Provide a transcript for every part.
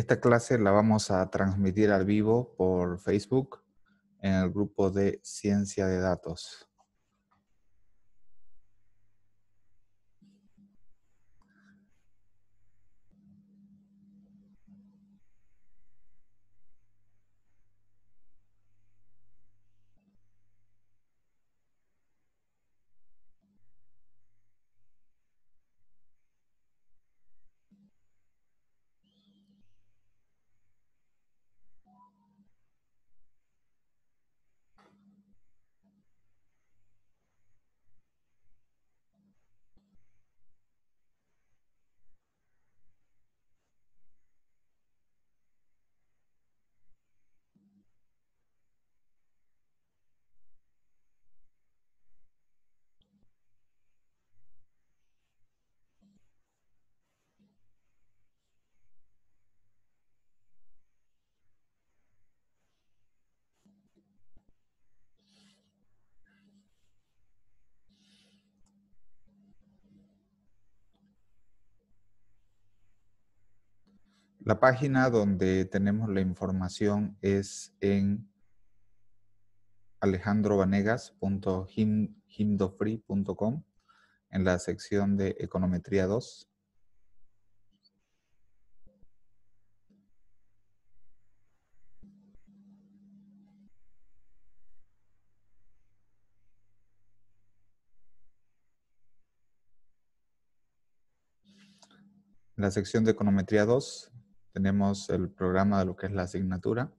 Esta clase la vamos a transmitir al vivo por Facebook en el grupo de Ciencia de Datos. La página donde tenemos la información es en alejandrovanegas.himdofree.com en la sección de Econometría 2. la sección de Econometría 2 tenemos el programa de lo que es la asignatura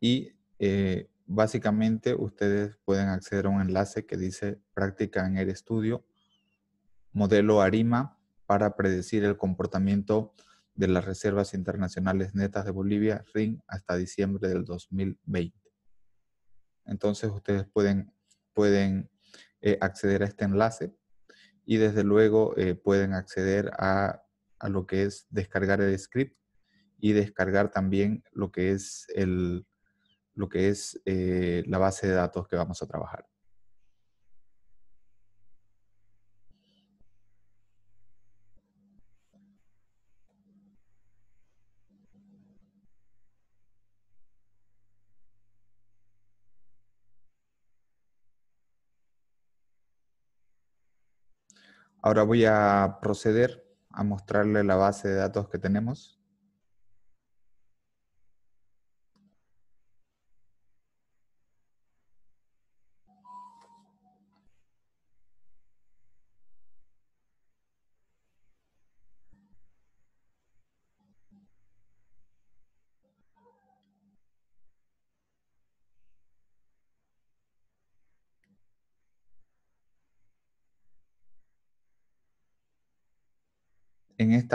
y eh, básicamente ustedes pueden acceder a un enlace que dice práctica en el estudio, modelo ARIMA para predecir el comportamiento de las reservas internacionales netas de Bolivia, RIN, hasta diciembre del 2020. Entonces ustedes pueden, pueden eh, acceder a este enlace y desde luego eh, pueden acceder a a lo que es descargar el script y descargar también lo que es, el, lo que es eh, la base de datos que vamos a trabajar. Ahora voy a proceder a mostrarle la base de datos que tenemos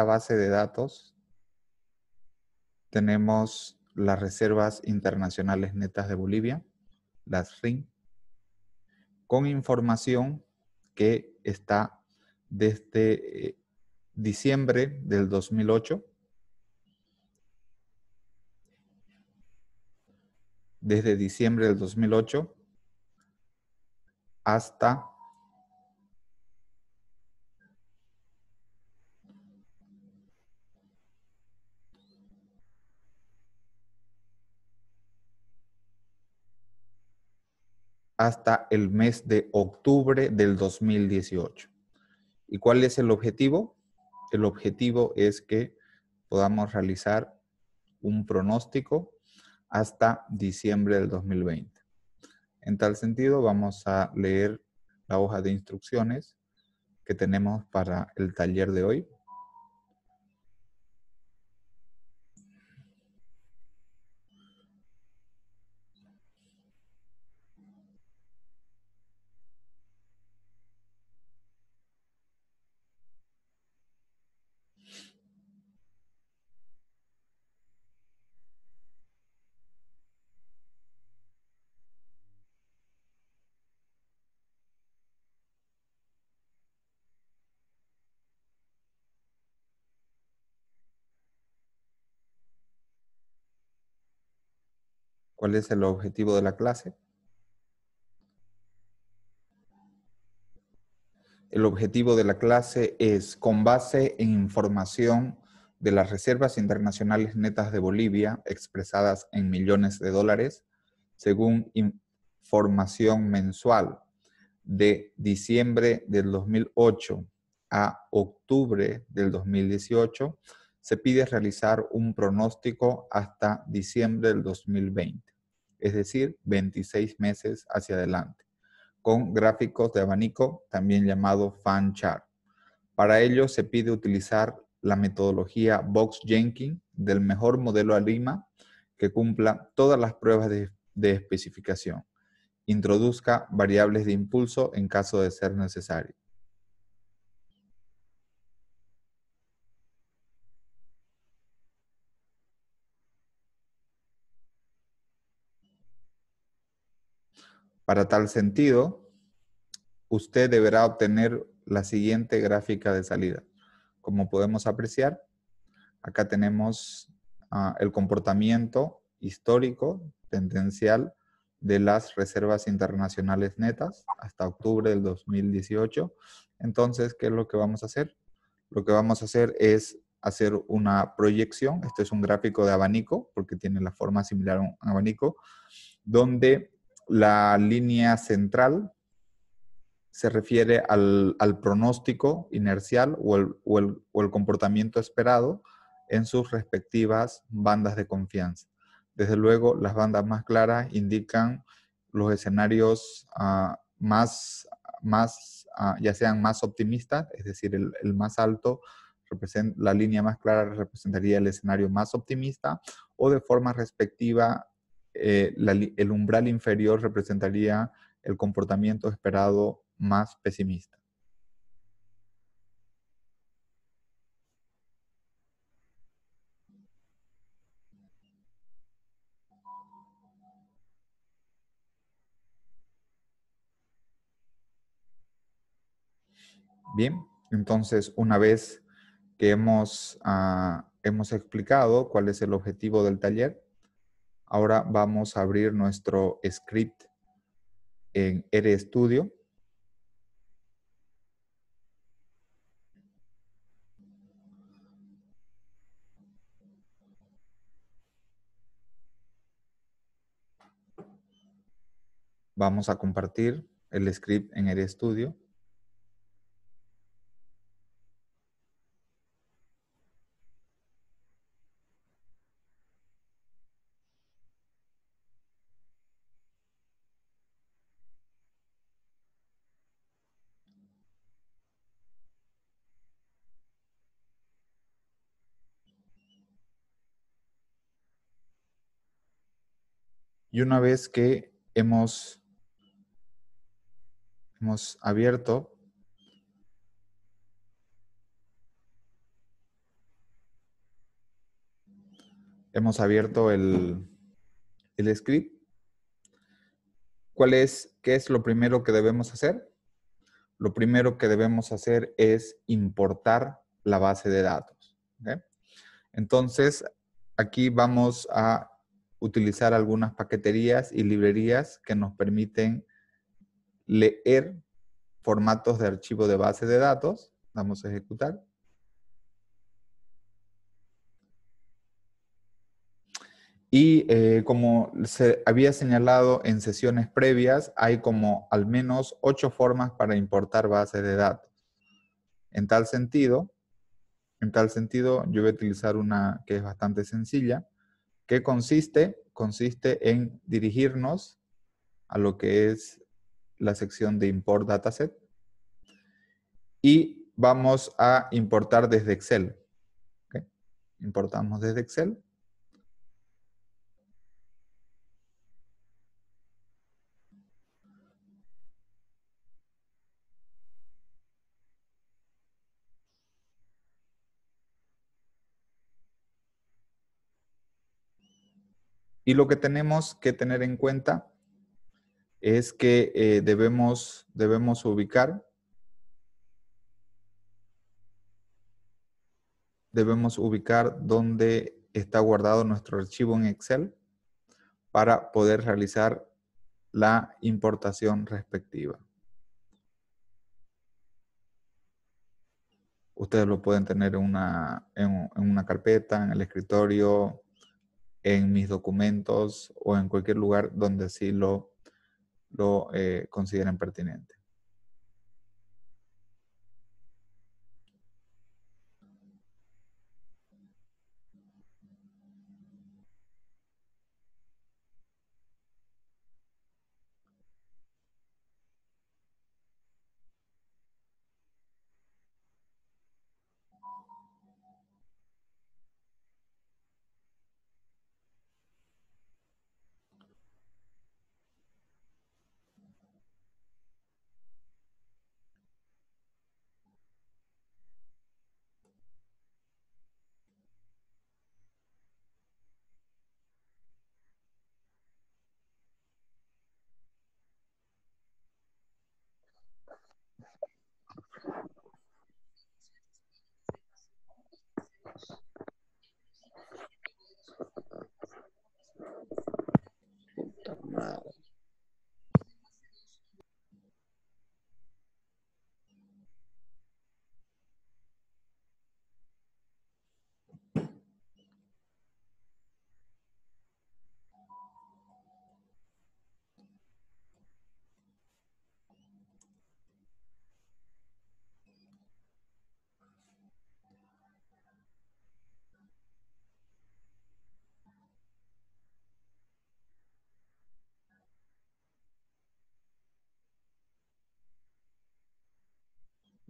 base de datos tenemos las reservas internacionales netas de Bolivia, las RIN, con información que está desde eh, diciembre del 2008, desde diciembre del 2008 hasta hasta el mes de octubre del 2018. ¿Y cuál es el objetivo? El objetivo es que podamos realizar un pronóstico hasta diciembre del 2020. En tal sentido, vamos a leer la hoja de instrucciones que tenemos para el taller de hoy. ¿Cuál es el objetivo de la clase? El objetivo de la clase es, con base en información de las reservas internacionales netas de Bolivia, expresadas en millones de dólares, según información mensual de diciembre del 2008 a octubre del 2018, se pide realizar un pronóstico hasta diciembre del 2020, es decir, 26 meses hacia adelante, con gráficos de abanico, también llamado fan chart. Para ello se pide utilizar la metodología Box Jenkins del mejor modelo a Lima que cumpla todas las pruebas de, de especificación. Introduzca variables de impulso en caso de ser necesario Para tal sentido, usted deberá obtener la siguiente gráfica de salida. Como podemos apreciar, acá tenemos ah, el comportamiento histórico tendencial de las reservas internacionales netas hasta octubre del 2018. Entonces, ¿qué es lo que vamos a hacer? Lo que vamos a hacer es hacer una proyección. Este es un gráfico de abanico, porque tiene la forma similar a un abanico, donde la línea central se refiere al, pronóstico inercial o el, o, el, comportamiento esperado en sus respectivas bandas de confianza. Desde luego, las bandas más claras indican los escenarios ah, más, más ah, ya sean más optimistas, es decir, el, el más alto, la línea más clara representaría el escenario más optimista, o de forma respectiva eh, el umbral inferior representaría el comportamiento esperado más pesimista. Bien, entonces una vez que hemos, ah, hemos explicado cuál es el objetivo del taller, Ahora vamos a abrir nuestro script en RStudio. Vamos a compartir el script en RStudio. Y una vez que hemos, hemos abierto hemos abierto el, el, script. ¿Cuál es, qué es lo primero que debemos hacer? Lo primero que debemos hacer es importar la base de datos. Entonces, aquí vamos a utilizar algunas paqueterías y librerías que nos permiten leer formatos de archivo de base de datos. Vamos a ejecutar. Y eh, como se había señalado en sesiones previas, hay como al menos ocho formas para importar bases de datos. En tal sentido, en tal sentido, yo voy a utilizar una que es bastante sencilla. ¿Qué consiste? Consiste en dirigirnos a lo que es la sección de import dataset y vamos a importar desde Excel. Importamos desde Excel Y lo que tenemos que tener en cuenta es que eh, debemos, debemos ubicar, debemos ubicar dónde está guardado nuestro archivo en Excel para poder realizar la importación respectiva. Ustedes lo pueden tener una, en una carpeta, en el escritorio, en mis documentos o en cualquier lugar donde sí lo, lo eh, consideren pertinente.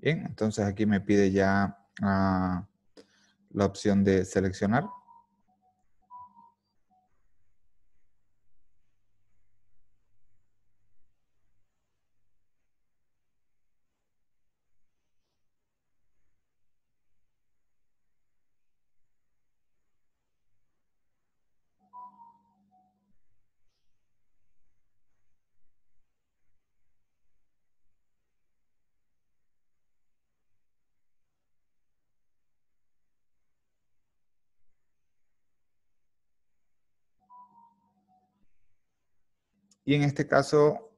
Bien, entonces aquí me pide ya ah, la opción de seleccionar. Y en este caso,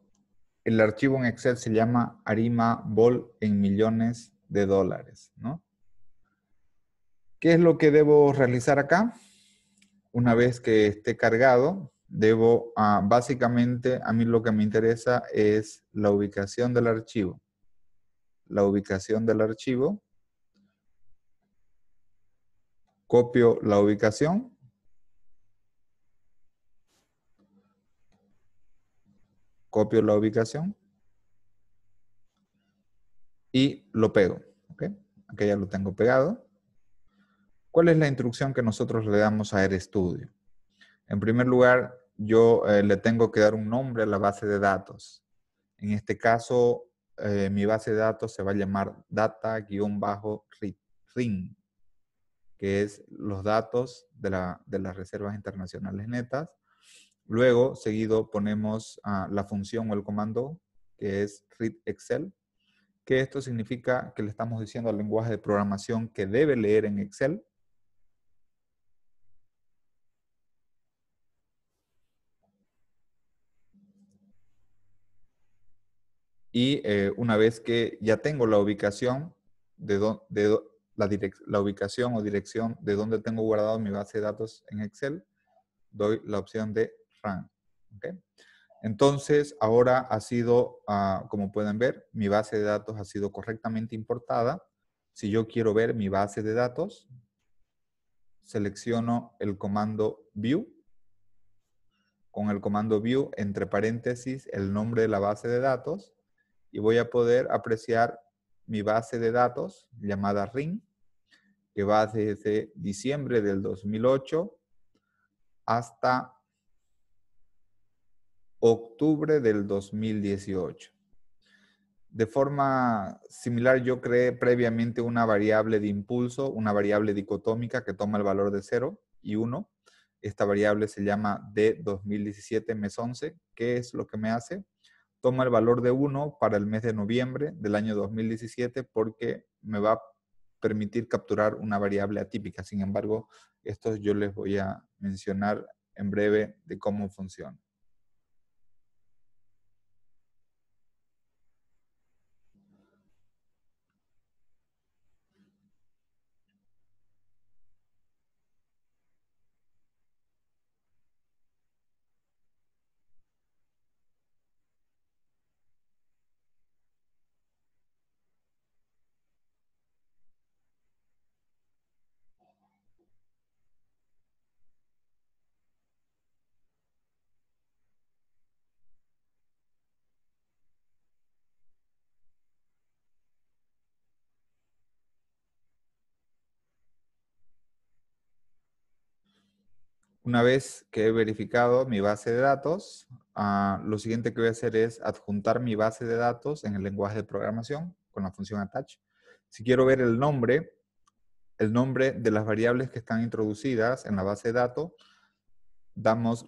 el archivo en Excel se llama Arima Vol en millones de dólares, ¿Qué es lo que debo realizar acá? Una vez que esté cargado, debo, ah, básicamente, a mí lo que me interesa es la ubicación del archivo. La ubicación del archivo. Copio la ubicación Copio la ubicación y lo pego. Aquí ya lo tengo pegado. ¿Cuál es la instrucción que nosotros le damos a RStudio? En primer lugar, yo eh, le tengo que dar un nombre a la base de datos. En este caso, eh, mi base de datos se va a llamar data-ring, que es los datos de las reservas internacionales netas Luego, seguido, ponemos ah, la función o el comando que es read Excel, que esto significa que le estamos diciendo al lenguaje de programación que debe leer en Excel. Y eh, una vez que ya tengo la ubicación de, la, la ubicación o dirección de donde tengo guardado mi base de datos en Excel, doy la opción de entonces, ahora ha sido, ah, como pueden ver, mi base de datos ha sido correctamente importada. Si yo quiero ver mi base de datos, selecciono el comando View. Con el comando View, entre paréntesis, el nombre de la base de datos. Y voy a poder apreciar mi base de datos llamada Ring. que va desde diciembre del 2008 hasta octubre del 2018. De forma similar, yo creé previamente una variable de impulso, una variable dicotómica que toma el valor de 0 y 1. Esta variable se llama D2017 mes 11. ¿Qué es lo que me hace? Toma el valor de 1 para el mes de noviembre del año 2017 porque me va a permitir capturar una variable atípica. Sin embargo, esto yo les voy a mencionar en breve de cómo funciona. Una vez que he verificado mi base de datos, ah, lo siguiente que voy a hacer es adjuntar mi base de datos en el lenguaje de programación con la función attach. Si quiero ver el nombre, el nombre de las variables que están introducidas en la base de datos, damos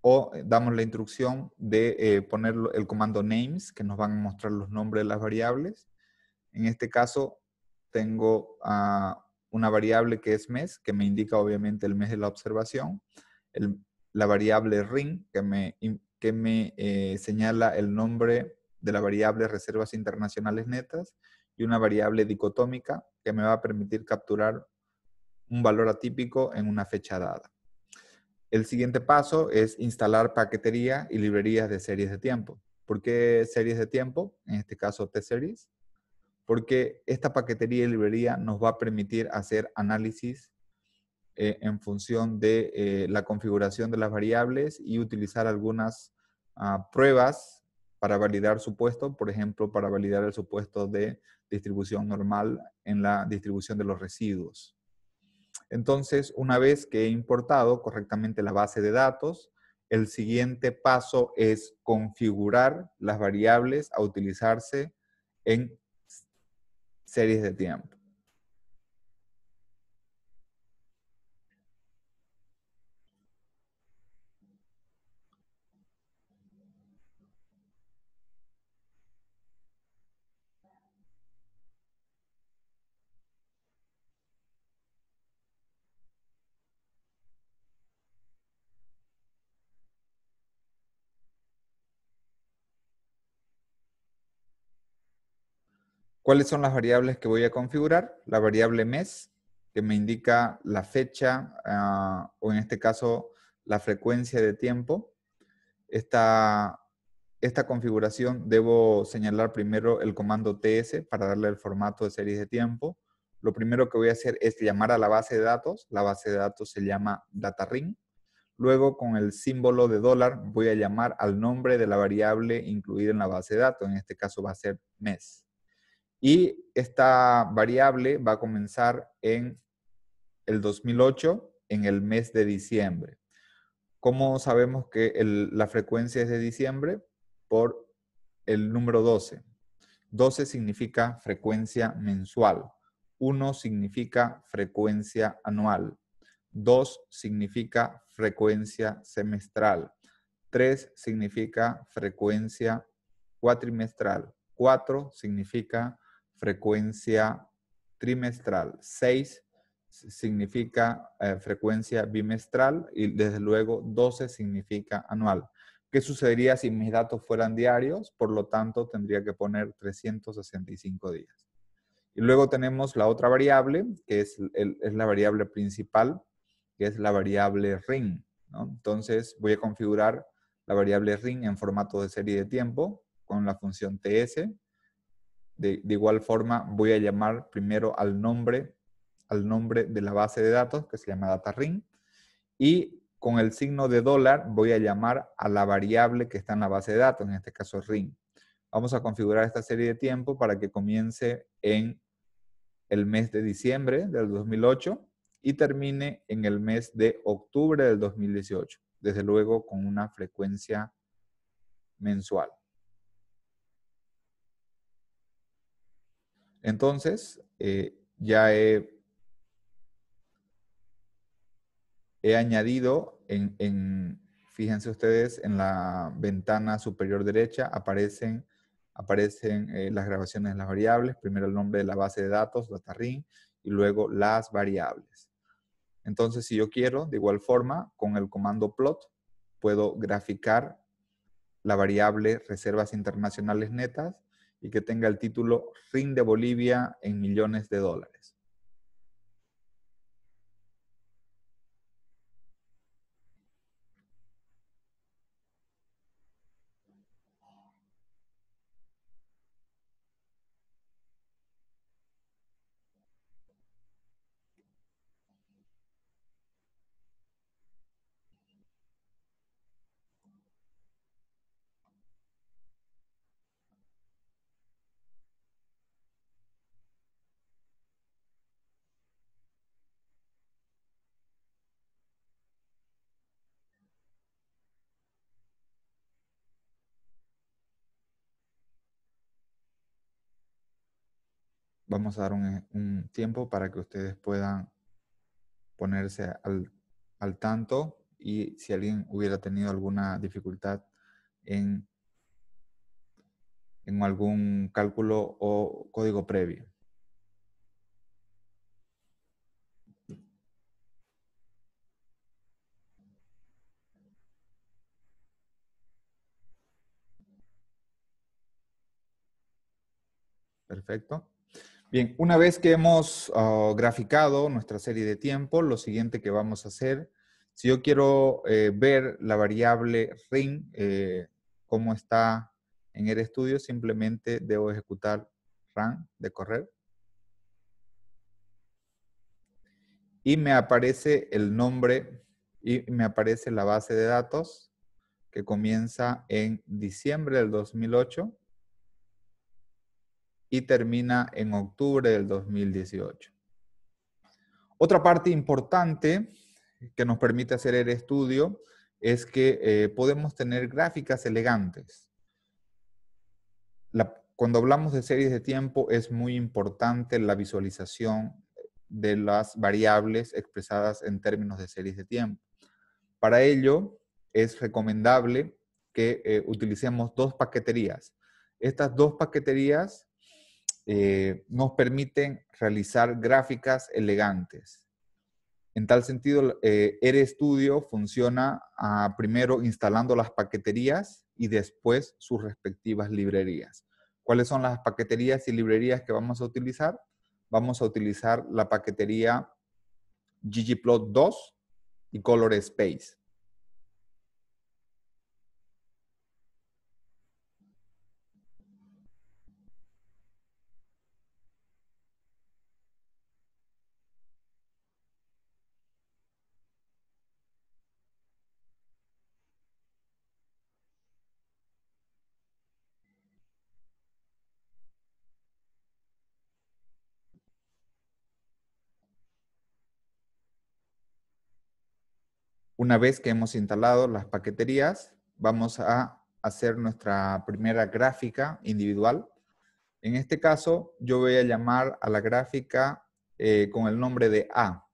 o eh, damos la instrucción de eh, poner el comando names, que nos van a mostrar los nombres de las variables. En este caso, tengo ah, una variable que es mes, que me indica obviamente el mes de la observación, la variable ring, que me, que me eh, señala el nombre de la variable reservas internacionales netas, y una variable dicotómica, que me va a permitir capturar un valor atípico en una fecha dada. El siguiente paso es instalar paquetería y librerías de series de tiempo. ¿Por qué series de tiempo? En este caso T-Series porque esta paquetería y librería nos va a permitir hacer análisis eh, en función de eh, la configuración de las variables y utilizar algunas ah, pruebas para validar supuesto, por ejemplo, para validar el supuesto de distribución normal en la distribución de los residuos. Entonces, una vez que he importado correctamente la base de datos, el siguiente paso es configurar las variables a utilizarse en series de tiempo. ¿Cuáles son las variables que voy a configurar? La variable mes, que me indica la fecha ah, o en este caso la frecuencia de tiempo. Esta, esta configuración debo señalar primero el comando ts para darle el formato de serie de tiempo. Lo primero que voy a hacer es llamar a la base de datos. La base de datos se llama dataRing. Luego con el símbolo de dólar voy a llamar al nombre de la variable incluida en la base de datos. En este caso va a ser mes. Y esta variable va a comenzar en el 2008, en el mes de diciembre. ¿Cómo sabemos que la frecuencia es de diciembre? Por el número 12. 12 significa frecuencia mensual. 1 significa frecuencia anual. 2 significa frecuencia semestral. 3 significa frecuencia cuatrimestral. 4 significa frecuencia trimestral. 6 significa eh, frecuencia bimestral y desde luego 12 significa anual. ¿Qué sucedería si mis datos fueran diarios? Por lo tanto, tendría que poner 365 días. Y luego tenemos la otra variable, que es, es la variable principal, que es la variable ring. Entonces voy a configurar la variable ring en formato de serie de tiempo con la función ts, de, igual forma, voy a llamar primero al nombre, al nombre de la base de datos, que se llama DataRing, y con el signo de dólar voy a llamar a la variable que está en la base de datos, en este caso ring. Vamos a configurar esta serie de tiempo para que comience en el mes de diciembre del 2008 y termine en el mes de octubre del 2018, desde luego con una frecuencia mensual. Entonces, eh, ya he, añadido en, fíjense ustedes, en la ventana superior derecha aparecen, aparecen eh, las grabaciones de las variables, primero el nombre de la base de datos, DataRing, y luego las variables. Entonces, si yo quiero, de igual forma, con el comando plot, puedo graficar la variable reservas internacionales netas y que tenga el título de Bolivia en millones de dólares. vamos a dar eh, un, tiempo para que ustedes puedan ponerse al, al tanto y si alguien hubiera tenido alguna dificultad en, en, algún cálculo o código previo. Perfecto. Bien, una vez que hemos ah, graficado nuestra serie de tiempo, lo siguiente que vamos a hacer, si yo quiero eh, ver la variable ring, como eh, cómo está en el estudio, simplemente debo ejecutar run de correr. Y me aparece el nombre y me aparece la base de datos que comienza en diciembre del 2008 y termina en octubre del 2018. Otra parte importante que nos permite hacer el estudio es que eh, podemos tener gráficas elegantes. cuando hablamos de series de tiempo es muy importante la visualización de las variables expresadas en términos de series de tiempo. Para ello es recomendable que eh, utilicemos dos paqueterías. Estas dos paqueterías eh, nos permiten realizar gráficas elegantes. En tal sentido, eh, funciona ah, primero instalando las paqueterías y después sus respectivas librerías. ¿Cuáles son las paqueterías y librerías que vamos a utilizar? Vamos a utilizar la paquetería ggplot2 y color space. Una vez que hemos instalado las paqueterías, vamos a hacer nuestra primera gráfica individual. En este caso, yo voy a llamar a la gráfica eh, con el nombre de A.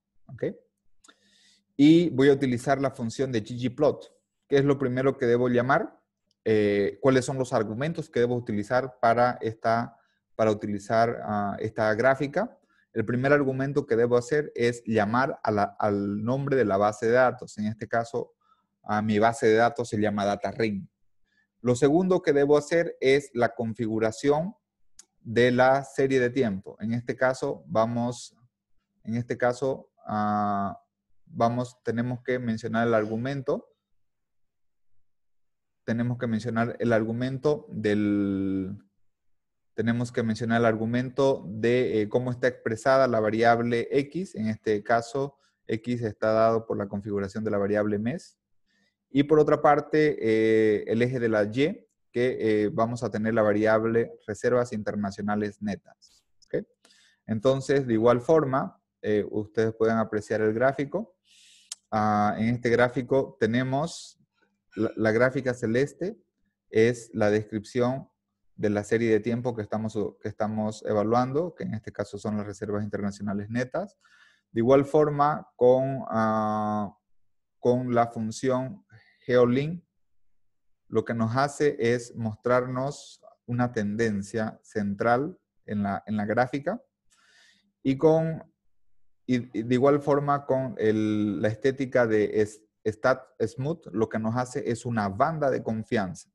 Y voy a utilizar la función de ggplot. que es lo primero que debo llamar? Eh, ¿Cuáles son los argumentos que debo utilizar para, esta, para utilizar ah, esta gráfica? El primer argumento que debo hacer es llamar a la, al nombre de la base de datos. En este caso, a mi base de datos se llama DataRing. Lo segundo que debo hacer es la configuración de la serie de tiempo. En este caso, vamos, en este caso, ah, vamos, tenemos que mencionar el argumento. Tenemos que mencionar el argumento del, tenemos que mencionar el argumento de eh, cómo está expresada la variable X. En este caso, X está dado por la configuración de la variable mes. Y por otra parte, eh, el eje de la Y, que eh, vamos a tener la variable reservas internacionales netas. Entonces, de igual forma, ustedes pueden apreciar el gráfico. Ah, en este gráfico tenemos la, la gráfica celeste, es la descripción de la serie de tiempo que estamos, que estamos evaluando, que en este caso son las reservas internacionales netas. De igual forma, con, ah, con la función geolink, lo que nos hace es mostrarnos una tendencia central en la, en la gráfica y con y de igual forma con el, la estética de Stat Smooth, lo que nos hace es una banda de confianza.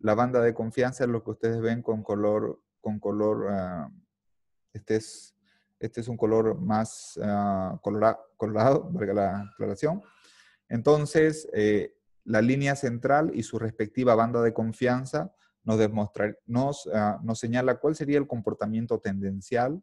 La banda de confianza es lo que ustedes ven con color, con color, ah, este, es, este es un color más ah, colorado, valga la aclaración. Entonces, eh, la línea central y su respectiva banda de confianza nos, nos, ah, nos señala cuál sería el comportamiento tendencial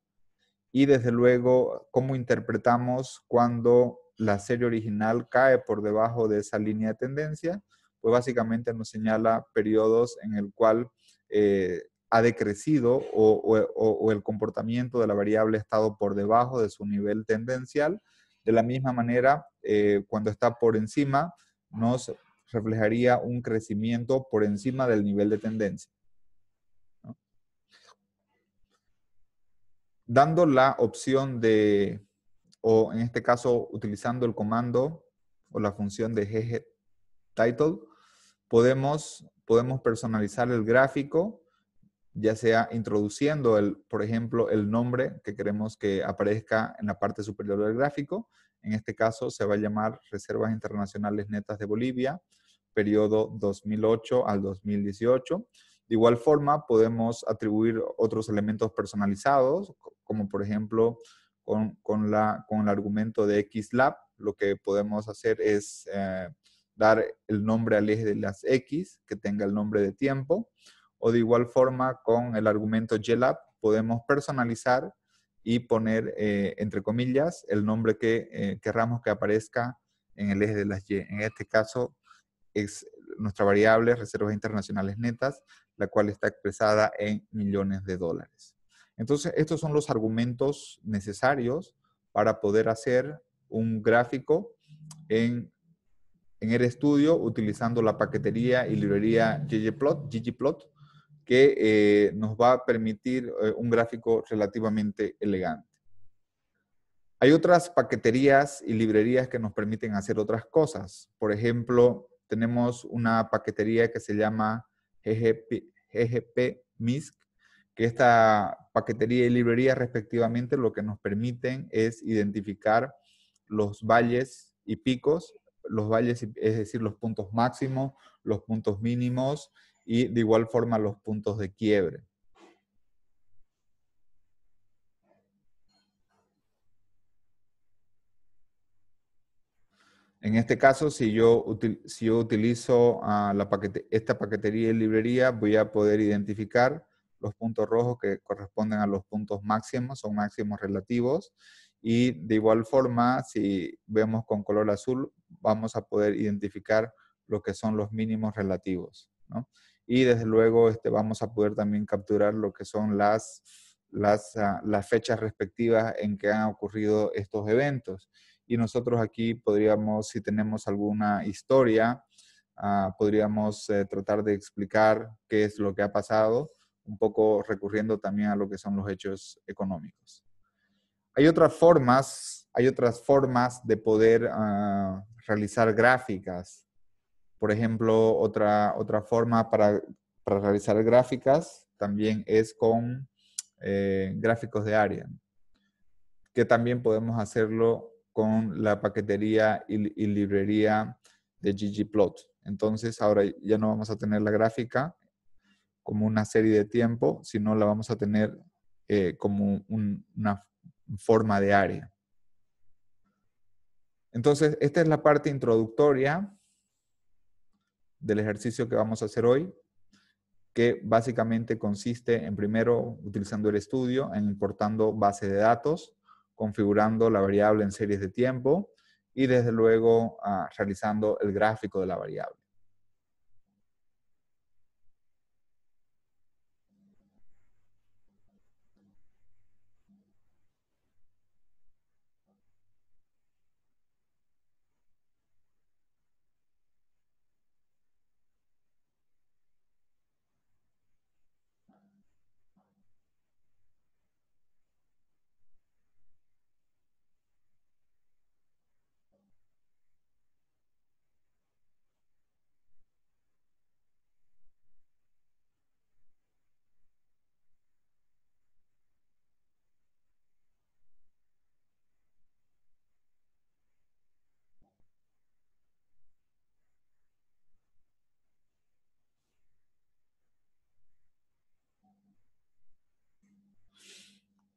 y desde luego cómo interpretamos cuando la serie original cae por debajo de esa línea de tendencia pues básicamente nos señala periodos en el cual eh, ha decrecido o, el comportamiento de la variable ha estado por debajo de su nivel tendencial. De la misma manera, eh, cuando está por encima, nos reflejaría un crecimiento por encima del nivel de tendencia. Dando la opción de, o en este caso utilizando el comando o la función de GG title, podemos, podemos personalizar el gráfico, ya sea introduciendo, el, por ejemplo, el nombre que queremos que aparezca en la parte superior del gráfico. En este caso se va a llamar Reservas Internacionales Netas de Bolivia, periodo 2008 al 2018. De igual forma, podemos atribuir otros elementos personalizados, como por ejemplo con, con, la, con el argumento de XLab, lo que podemos hacer es eh, dar el nombre al eje de las X, que tenga el nombre de tiempo, o de igual forma con el argumento GLAB podemos personalizar y poner, eh, entre comillas, el nombre que queramos eh, querramos que aparezca en el eje de las Y. En este caso, es nuestra variable reservas internacionales netas, la cual está expresada en millones de dólares. Entonces, estos son los argumentos necesarios para poder hacer un gráfico en en el estudio utilizando la paquetería y librería ggplot, ggplot que eh, nos va a permitir eh, un gráfico relativamente elegante. Hay otras paqueterías y librerías que nos permiten hacer otras cosas. Por ejemplo, tenemos una paquetería que se llama ggpmisc, que esta paquetería y librería respectivamente lo que nos permiten es identificar los valles y picos los valles, es decir, los puntos máximos, los puntos mínimos y de igual forma los puntos de quiebre. En este caso, si yo, si yo utilizo ah, esta paquetería y librería, voy a poder identificar los puntos rojos que corresponden a los puntos máximos, son máximos relativos, y de igual forma, si vemos con color azul, vamos a poder identificar lo que son los mínimos relativos. Y desde luego este, vamos a poder también capturar lo que son ah, las, fechas respectivas en que han ocurrido estos eventos. Y nosotros aquí podríamos, si tenemos alguna historia, ah, podríamos eh, tratar de explicar qué es lo que ha pasado, un poco recurriendo también a lo que son los hechos económicos. Hay otras formas, hay otras formas de poder ah, realizar gráficas. Por ejemplo, otra, otra forma para, realizar gráficas también es con eh, gráficos de área, que también podemos hacerlo con la paquetería y, librería de ggplot. Entonces, ahora ya no vamos a tener la gráfica como una serie de tiempo, sino la vamos a tener eh, como un, una, forma de área. Entonces, esta es la parte introductoria del ejercicio que vamos a hacer hoy, que básicamente consiste en primero utilizando el estudio, en importando base de datos, configurando la variable en series de tiempo y desde luego ah, realizando el gráfico de la variable.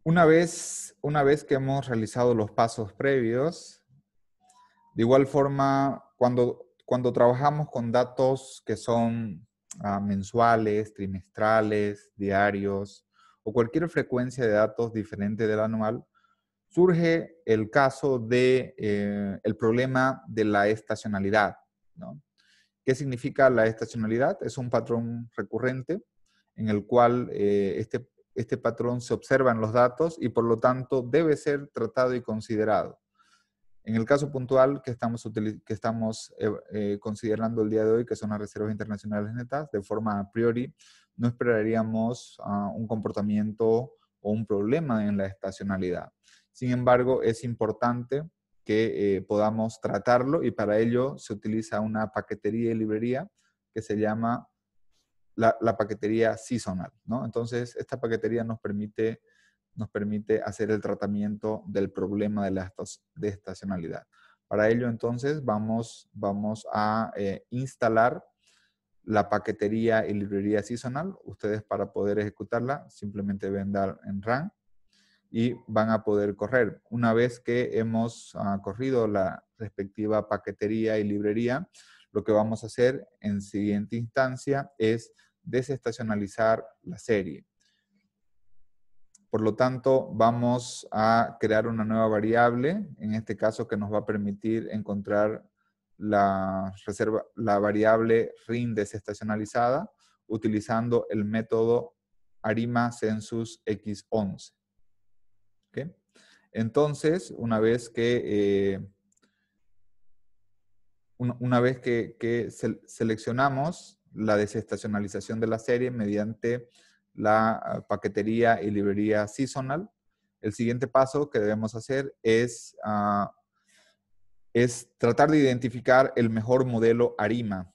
Una vez, una vez que hemos realizado los pasos previos, de igual forma, cuando, cuando trabajamos con datos que son ah, mensuales, trimestrales, diarios o cualquier frecuencia de datos diferente del anual, surge el caso de eh, el problema de la estacionalidad. ¿Qué significa la estacionalidad? Es un patrón recurrente en el cual eh, este, este patrón se observa en los datos y por lo tanto debe ser tratado y considerado. En el caso puntual que estamos, eh, eh, considerando el día de hoy, que son las reservas internacionales netas, de forma a priori, no esperaríamos ah, un comportamiento o un problema en la estacionalidad. Sin embargo, es importante que eh, podamos tratarlo y para ello se utiliza una paquetería y librería que se llama la, paquetería seasonal, ¿no? Entonces, esta paquetería nos permite, nos permite hacer el tratamiento del problema de la estacionalidad. Para ello, entonces, vamos, vamos a eh, instalar la paquetería y librería seasonal. Ustedes para poder ejecutarla, simplemente ven dar en run y van a poder correr. Una vez que hemos ah, corrido la respectiva paquetería y librería, lo que vamos a hacer en siguiente instancia es desestacionalizar la serie. Por lo tanto, vamos a crear una nueva variable, en este caso que nos va a permitir encontrar la, reserva, la variable RIN desestacionalizada utilizando el método arima census x11. Entonces, una vez que, eh, una, vez que, seleccionamos la desestacionalización de la serie mediante la ah, paquetería y librería seasonal. El siguiente paso que debemos hacer es, ah, es tratar de identificar el mejor modelo ARIMA.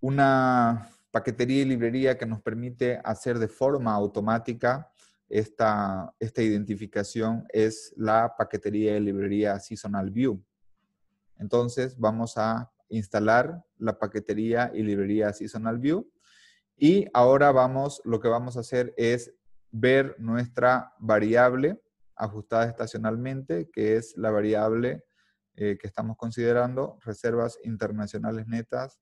Una paquetería y librería que nos permite hacer de forma automática esta, esta identificación es la paquetería y librería Seasonal View. Entonces vamos a instalar la paquetería y librería Seasonal View. Y ahora vamos, lo que vamos a hacer es ver nuestra variable ajustada estacionalmente, que es la variable eh, que estamos considerando, reservas internacionales netas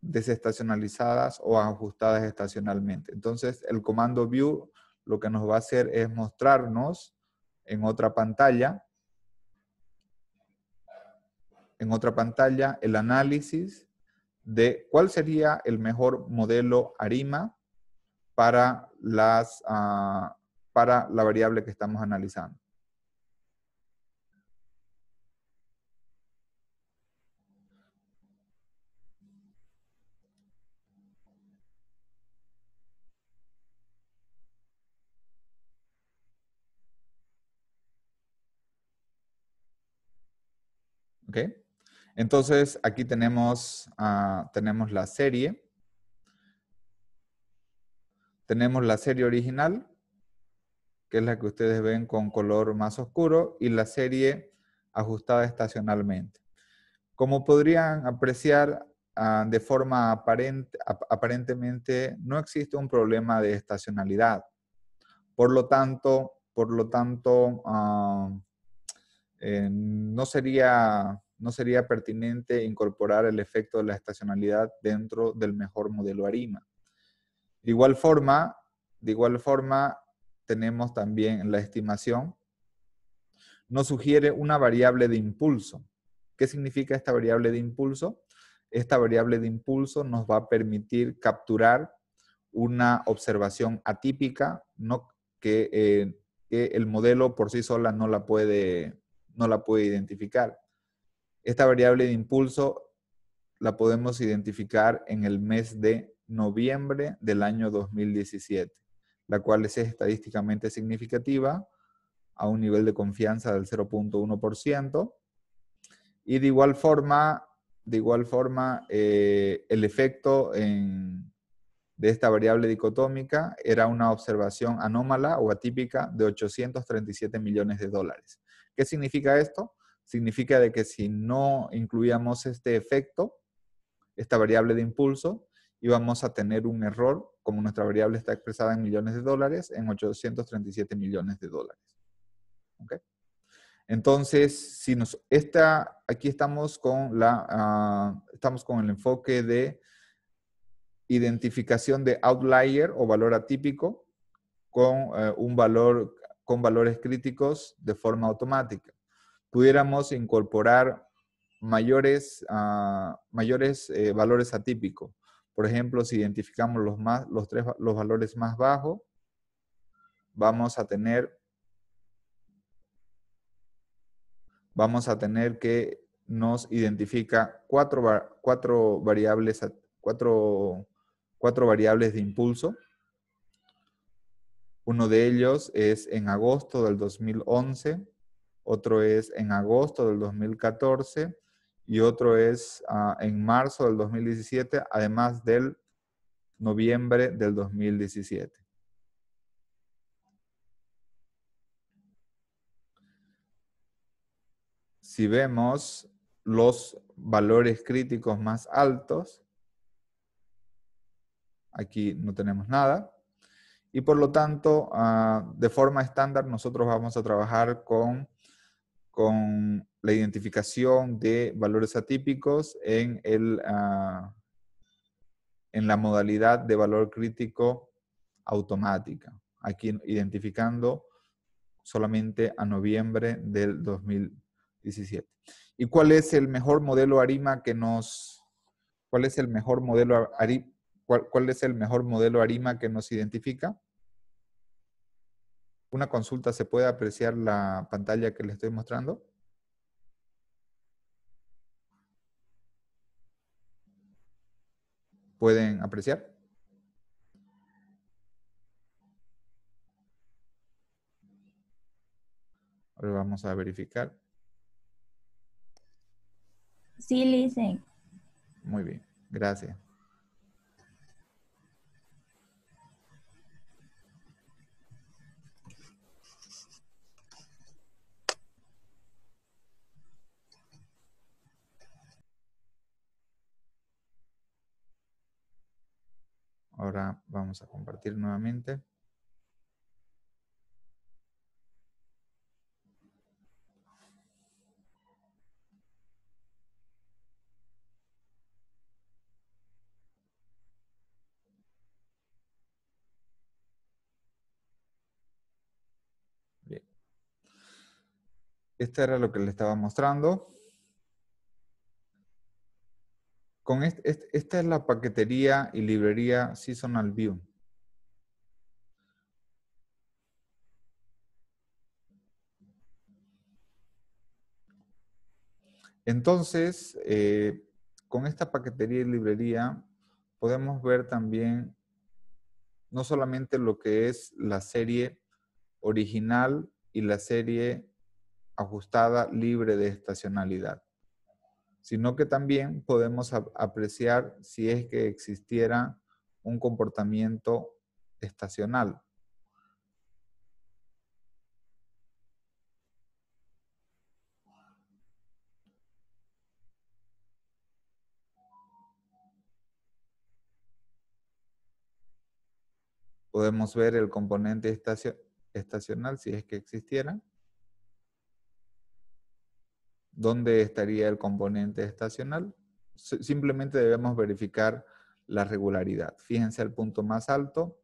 desestacionalizadas o ajustadas estacionalmente. Entonces, el comando view lo que nos va a hacer es mostrarnos en otra pantalla en otra pantalla el análisis de cuál sería el mejor modelo ARIMA para, las, ah, para la variable que estamos analizando. Entonces, aquí tenemos, ah, tenemos la serie. Tenemos la serie original, que es la que ustedes ven con color más oscuro, y la serie ajustada estacionalmente. Como podrían apreciar ah, de forma aparente, aparentemente, no existe un problema de estacionalidad. Por lo tanto, por lo tanto ah, eh, no sería no sería pertinente incorporar el efecto de la estacionalidad dentro del mejor modelo ARIMA. De igual forma, de igual forma tenemos también la estimación. Nos sugiere una variable de impulso. ¿Qué significa esta variable de impulso? Esta variable de impulso nos va a permitir capturar una observación atípica no, que, eh, el modelo por sí sola no la puede, no la puede identificar. Esta variable de impulso la podemos identificar en el mes de noviembre del año 2017, la cual es estadísticamente significativa a un nivel de confianza del 0.1%. Y de igual forma, de igual forma eh, el efecto en, de esta variable dicotómica era una observación anómala o atípica de 837 millones de dólares. ¿Qué significa esto? significa de que si no incluíamos este efecto, esta variable de impulso, íbamos a tener un error, como nuestra variable está expresada en millones de dólares, en 837 millones de dólares. Entonces, si nos, esta, aquí estamos con, la, ah, estamos con el enfoque de identificación de outlier o valor atípico con, eh, un valor, con valores críticos de forma automática pudiéramos incorporar mayores, ah, mayores eh, valores atípicos. Por ejemplo, si identificamos los, más, los, tres, los valores más bajos, vamos a tener, vamos a tener que nos identifica cuatro, cuatro variables, cuatro, cuatro variables de impulso. Uno de ellos es en agosto del 2011, otro es en agosto del 2014 y otro es ah, en marzo del 2017, además del noviembre del 2017. Si vemos los valores críticos más altos, aquí no tenemos nada. Y por lo tanto, ah, de forma estándar, nosotros vamos a trabajar con con la identificación de valores atípicos en, el, ah, en la modalidad de valor crítico automática, aquí identificando solamente a noviembre del 2017. ¿Y cuál es el mejor modelo ARIMA que nos cuál es el mejor modelo cuál es el mejor modelo ARIMA que nos identifica? una consulta, ¿se puede apreciar la pantalla que le estoy mostrando? ¿Pueden apreciar? Ahora vamos a verificar. Sí, dicen. Muy bien, gracias. Ahora vamos a compartir nuevamente. Bien. Este era lo que le estaba mostrando. Con esta es la paquetería y librería Seasonal View. Entonces, eh, con esta paquetería y librería podemos ver también no solamente lo que es la serie original y la serie ajustada libre de estacionalidad sino que también podemos apreciar si es que existiera un comportamiento estacional. Podemos ver el componente estacional si es que existiera. ¿dónde estaría el componente estacional? Simplemente debemos verificar la regularidad. Fíjense el punto más alto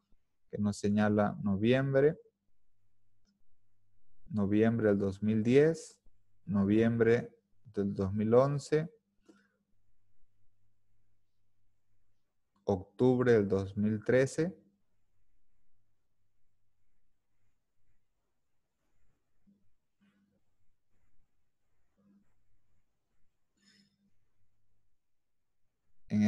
que nos señala noviembre, noviembre del 2010, noviembre del 2011, octubre del 2013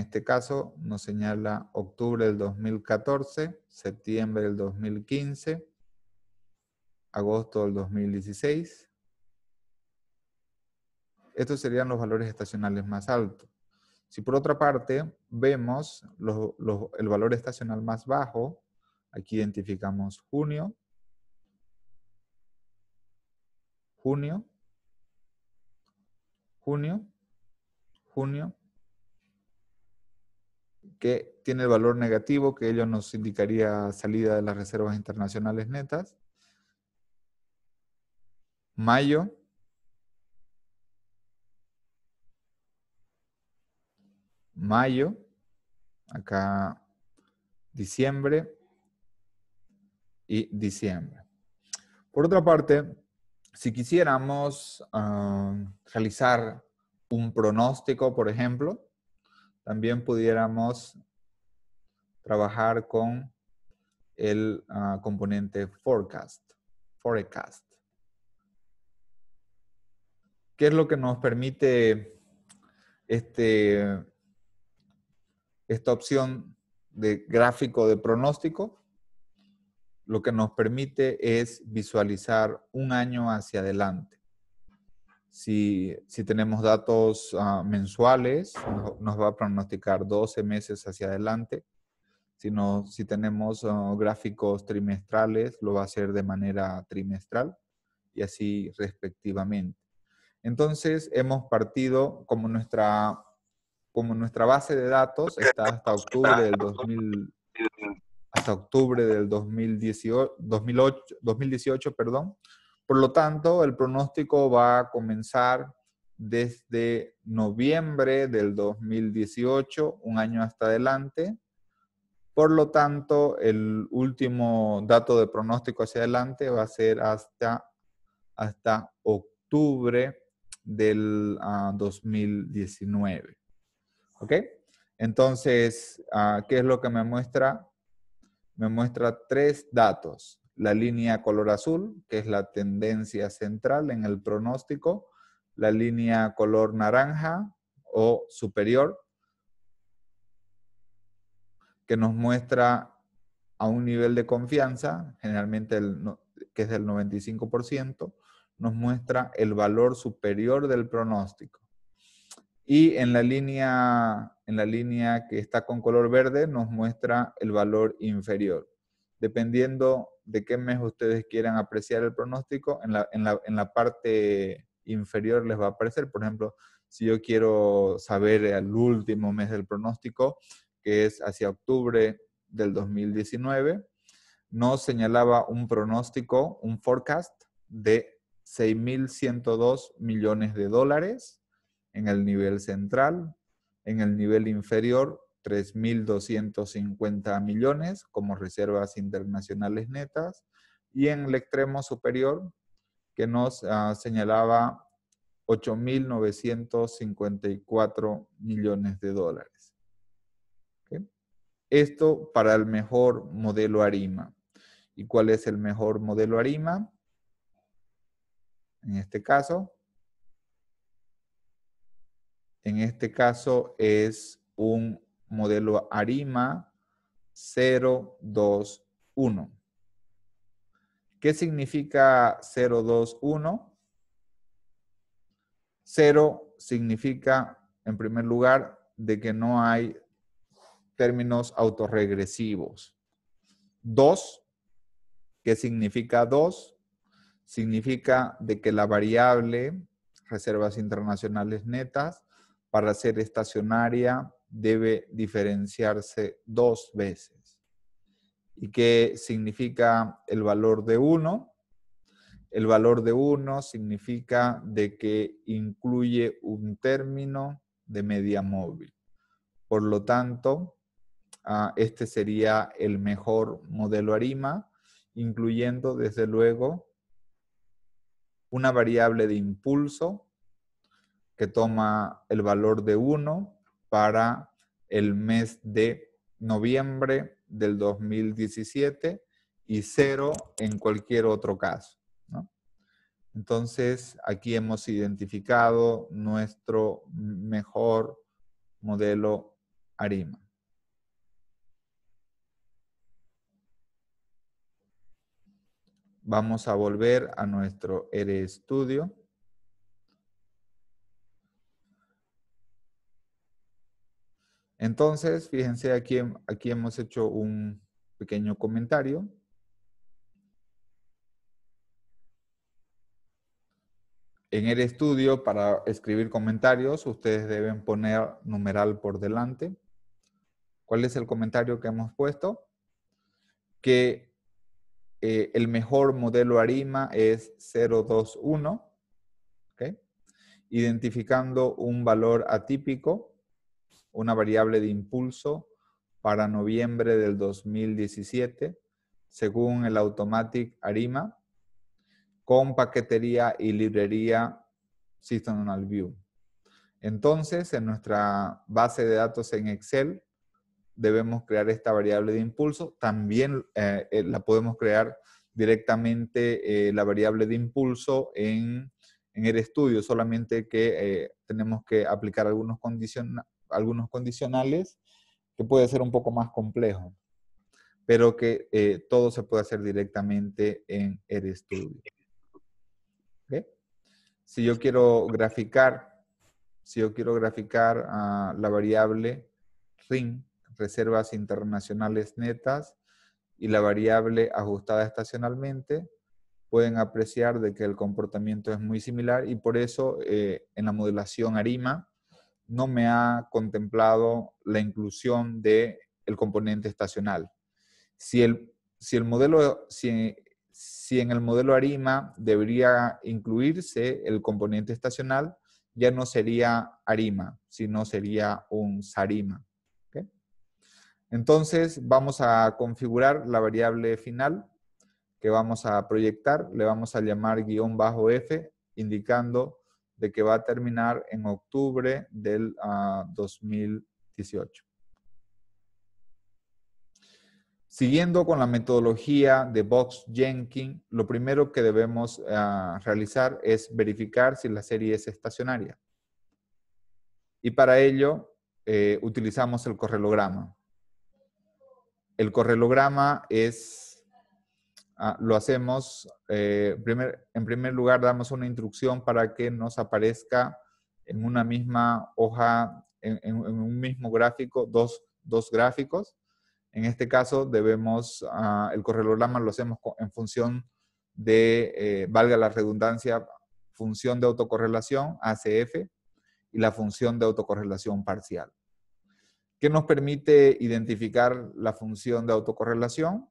este caso nos señala octubre del 2014, septiembre del 2015, agosto del 2016. Estos serían los valores estacionales más altos. Si por otra parte vemos el valor estacional más bajo, aquí identificamos junio, junio, junio, junio, que tiene el valor negativo, que ello nos indicaría salida de las reservas internacionales netas. Mayo. Mayo. Acá diciembre y diciembre. Por otra parte, si quisiéramos ah, realizar un pronóstico, por ejemplo, también pudiéramos trabajar con el ah, componente forecast. Forecast. ¿Qué es lo que nos permite este, esta opción de gráfico de pronóstico? Lo que nos permite es visualizar un año hacia adelante. Si, si tenemos datos ah, mensuales, nos va a pronosticar 12 meses hacia adelante. Si, si tenemos ah, gráficos trimestrales, lo va a hacer de manera trimestral y así respectivamente. Entonces, hemos partido como nuestra, como nuestra base de datos está hasta octubre del 2000, hasta octubre del 2018, 2008, 2018, perdón, por lo tanto, el pronóstico va a comenzar desde noviembre del 2018, un año hasta adelante. Por lo tanto, el último dato de pronóstico hacia adelante va a ser hasta, hasta octubre del 2019. Ah, ¿Ok? Entonces, ah, ¿qué es lo que me muestra? Me muestra tres datos la línea color azul, que es la tendencia central en el pronóstico, la línea color naranja o superior, que nos muestra a un nivel de confianza, generalmente el, que es del 95%, nos muestra el valor superior del pronóstico. Y en la línea, en la línea que está con color verde nos muestra el valor inferior. Dependiendo de qué mes ustedes quieran apreciar el pronóstico, en la, en la parte inferior les va a aparecer, por ejemplo, si yo quiero saber el último mes del pronóstico, que es hacia octubre del 2019, nos señalaba un pronóstico, un forecast de 6.102 millones de dólares en el nivel central, en el nivel inferior 3.250 millones como reservas internacionales netas. Y en el extremo superior, que nos ah, señalaba 8.954 millones de dólares. Esto para el mejor modelo ARIMA. ¿Y cuál es el mejor modelo ARIMA? En este caso, en este caso es un modelo ARIMA 0, 1. ¿Qué significa 0, 1? 0 significa, en primer lugar, de que no hay términos autorregresivos. 2, ¿qué significa 2? Significa de que la variable reservas internacionales netas para ser estacionaria debe diferenciarse dos veces. ¿Y qué significa el valor de 1? El valor de 1 significa de que incluye un término de media móvil. Por lo tanto, ah, este sería el mejor modelo ARIMA, incluyendo desde luego una variable de impulso que toma el valor de 1 para el mes de noviembre del 2017 y cero en cualquier otro caso. Entonces, aquí hemos identificado nuestro mejor modelo ARIMA. Vamos a volver a nuestro RStudio. Entonces, fíjense, aquí, aquí hemos hecho un pequeño comentario. En el estudio, para escribir comentarios, ustedes deben poner numeral por delante. ¿Cuál es el comentario que hemos puesto? Que eh, el mejor modelo ARIMA es 021, ¿okay? identificando un valor atípico una variable de impulso para noviembre del 2017, según el Automatic Arima, con paquetería y librería Seasonal View. Entonces, en nuestra base de datos en Excel, debemos crear esta variable de impulso. También eh, eh, la podemos crear directamente, eh, la variable de impulso en, el estudio, solamente que tenemos que aplicar algunos condiciones algunos condicionales, que puede ser un poco más complejo, pero que eh, todo se puede hacer directamente en el Studio. Si yo quiero graficar, si yo quiero graficar ah, la variable RIN, reservas internacionales netas, y la variable ajustada estacionalmente, pueden apreciar de que el comportamiento es muy similar y por eso eh, en la modelación ARIMA no me ha contemplado la inclusión de el componente estacional. Si, el, si, el modelo, si, en el modelo ARIMA debería incluirse el componente estacional, ya no sería ARIMA, sino sería un SARIMA. Entonces vamos a configurar la variable final que vamos a proyectar, le vamos a llamar guión bajo F, indicando de que va a terminar en octubre del 2018. Ah, Siguiendo con la metodología de Box Jenkins, lo primero que debemos ah, realizar es verificar si la serie es estacionaria. Y para ello eh, utilizamos el correlograma. El correlograma es Ah, lo hacemos, eh, en primer lugar damos una instrucción para que nos aparezca en una misma hoja, en, un mismo gráfico, dos, gráficos. En este caso debemos, ah, el correlograma lo hacemos en función de, eh, valga la redundancia, función de autocorrelación, ACF, y la función de autocorrelación parcial. ¿Qué nos permite identificar la función de autocorrelación?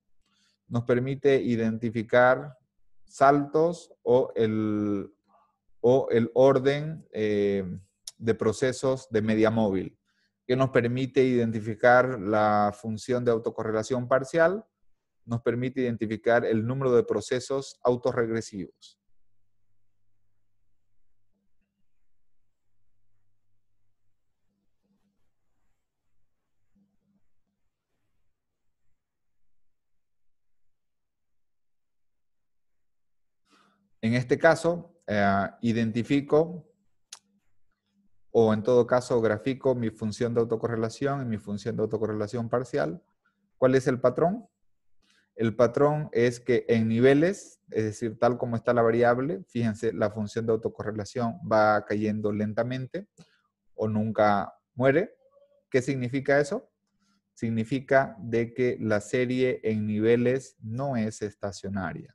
nos permite identificar saltos o el, o el orden eh, de procesos de media móvil, que nos permite identificar la función de autocorrelación parcial, nos permite identificar el número de procesos autoregresivos. En este caso, eh, identifico o en todo caso grafico mi función de autocorrelación y mi función de autocorrelación parcial. ¿Cuál es el patrón? El patrón es que en niveles, es decir, tal como está la variable, fíjense, la función de autocorrelación va cayendo lentamente o nunca muere. ¿Qué significa eso? Significa de que la serie en niveles no es estacionaria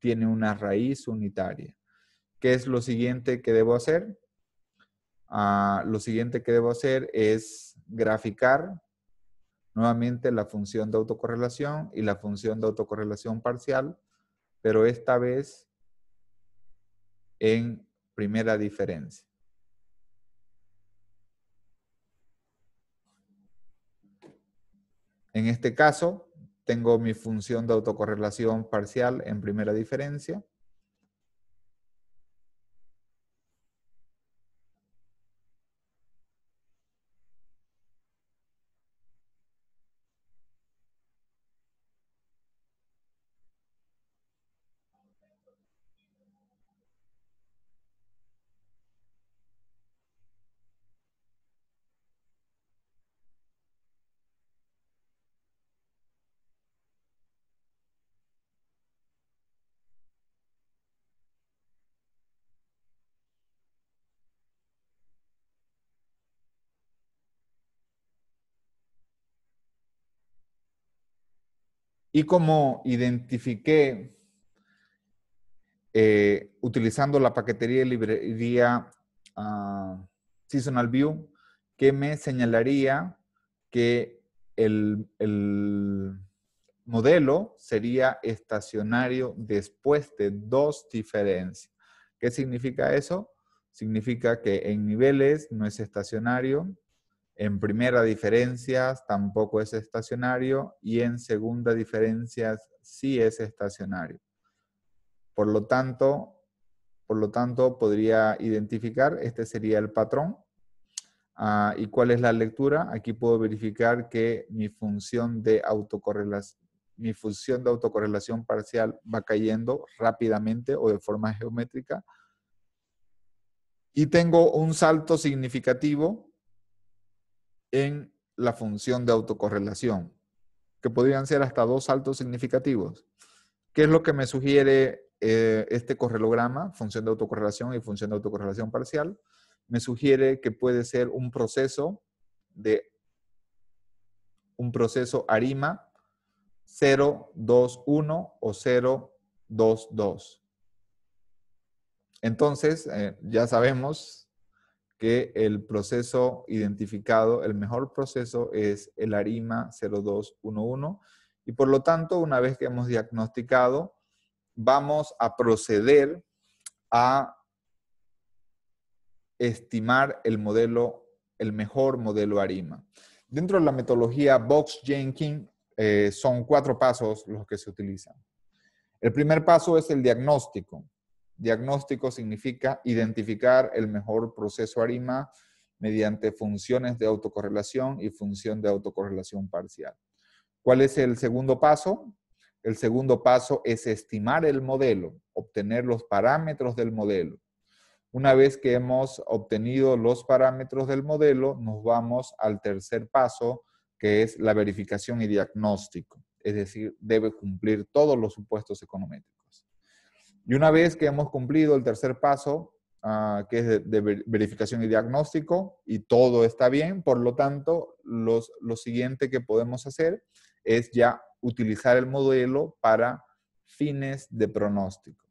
tiene una raíz unitaria. ¿Qué es lo siguiente que debo hacer? Ah, lo siguiente que debo hacer es graficar nuevamente la función de autocorrelación y la función de autocorrelación parcial, pero esta vez en primera diferencia. En este caso, tengo mi función de autocorrelación parcial en primera diferencia Y como identifiqué eh, utilizando la paquetería y librería ah, Seasonal View, que me señalaría que el modelo sería estacionario después de dos diferencias. ¿Qué significa eso? Significa que en niveles no es estacionario, en primera diferencias tampoco es estacionario y en segunda diferencias sí es estacionario. Por lo tanto, por lo tanto podría identificar, este sería el patrón. Ah, ¿Y cuál es la lectura? Aquí puedo verificar que mi función de autocorrelación mi función de autocorrelación parcial va cayendo rápidamente o de forma geométrica. Y tengo un salto significativo en la función de autocorrelación, que podrían ser hasta dos saltos significativos. ¿Qué es lo que me sugiere eh, este correlograma, función de autocorrelación y función de autocorrelación parcial? Me sugiere que puede ser un proceso de un proceso ARIMA 1 o 2. Entonces, eh, ya sabemos, que el proceso identificado, el mejor proceso es el ARIMA 0211 y por lo tanto, una vez que hemos diagnosticado, vamos a proceder a estimar el modelo, el mejor modelo ARIMA. Dentro de la metodología Box Jenkins eh, son cuatro pasos los que se utilizan. El primer paso es el diagnóstico. Diagnóstico significa identificar el mejor proceso ARIMA mediante funciones de autocorrelación y función de autocorrelación parcial. ¿Cuál es el segundo paso? El segundo paso es estimar el modelo, obtener los parámetros del modelo. Una vez que hemos obtenido los parámetros del modelo, nos vamos al tercer paso, que es la verificación y diagnóstico. Es decir, debe cumplir todos los supuestos econométricos. Y una vez que hemos cumplido el tercer paso, ah, que es de, verificación y diagnóstico, y todo está bien, por lo tanto, lo siguiente que podemos hacer es ya utilizar el modelo para fines de pronóstico.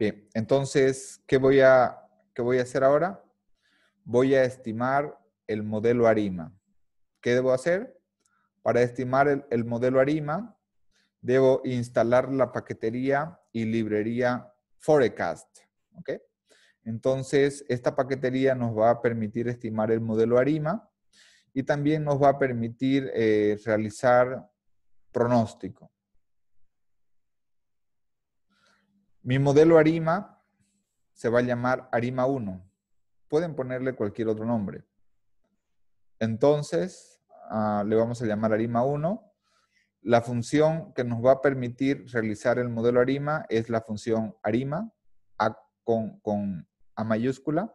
Bien, entonces, ¿qué voy a, voy a hacer ahora? Voy a estimar el modelo ARIMA. ¿Qué debo hacer? Para estimar el, modelo ARIMA, debo instalar la paquetería y librería Forecast. Entonces, esta paquetería nos va a permitir estimar el modelo ARIMA y también nos va a permitir eh, realizar pronóstico. Mi modelo Arima se va a llamar Arima 1. Pueden ponerle cualquier otro nombre. Entonces, ah, le vamos a llamar Arima 1. La función que nos va a permitir realizar el modelo Arima es la función Arima con, A mayúscula.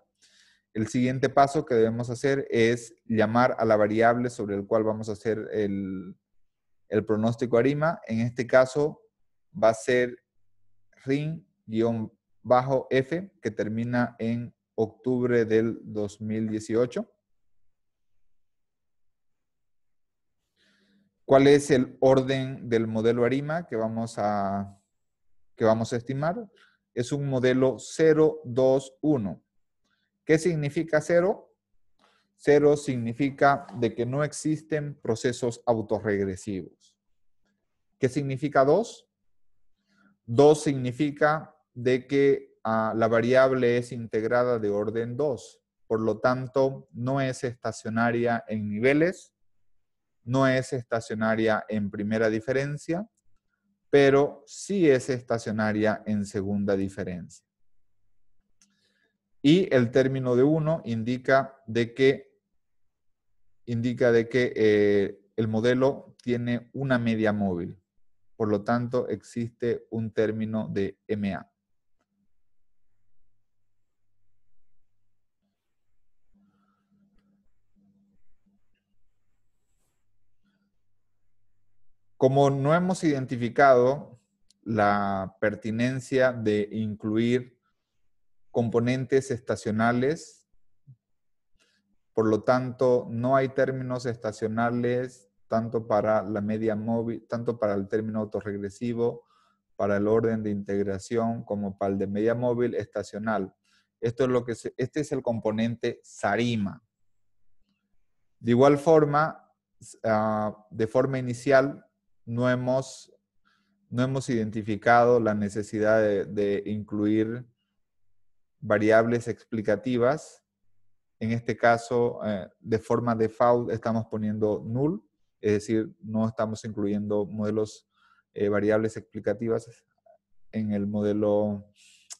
El siguiente paso que debemos hacer es llamar a la variable sobre el cual vamos a hacer el, el pronóstico ARIMA. En este caso va a ser RIN-F, que termina en octubre del 2018. ¿Cuál es el orden del modelo ARIMA que vamos a, que vamos a estimar? Es un modelo 1 ¿Qué significa 0? 0 significa de que no existen procesos autorregresivos. ¿Qué significa 2? 2 significa de que ah, la variable es integrada de orden 2. Por lo tanto, no es estacionaria en niveles, no es estacionaria en primera diferencia, pero sí es estacionaria en segunda diferencia. Y el término de 1 indica de que, indica de que eh, el modelo tiene una media móvil. Por lo tanto, existe un término de MA. Como no hemos identificado la pertinencia de incluir componentes estacionales, por lo tanto, no hay términos estacionales tanto para la media móvil, tanto para el término autorregresivo, para el orden de integración, como para el de media móvil estacional. Esto es lo que este es el componente Sarima. De igual forma, ah, de forma inicial, no hemos, no hemos identificado la necesidad de, incluir variables explicativas. En este caso, eh, de forma default, estamos poniendo null es decir, no estamos incluyendo modelos eh, variables explicativas en el modelo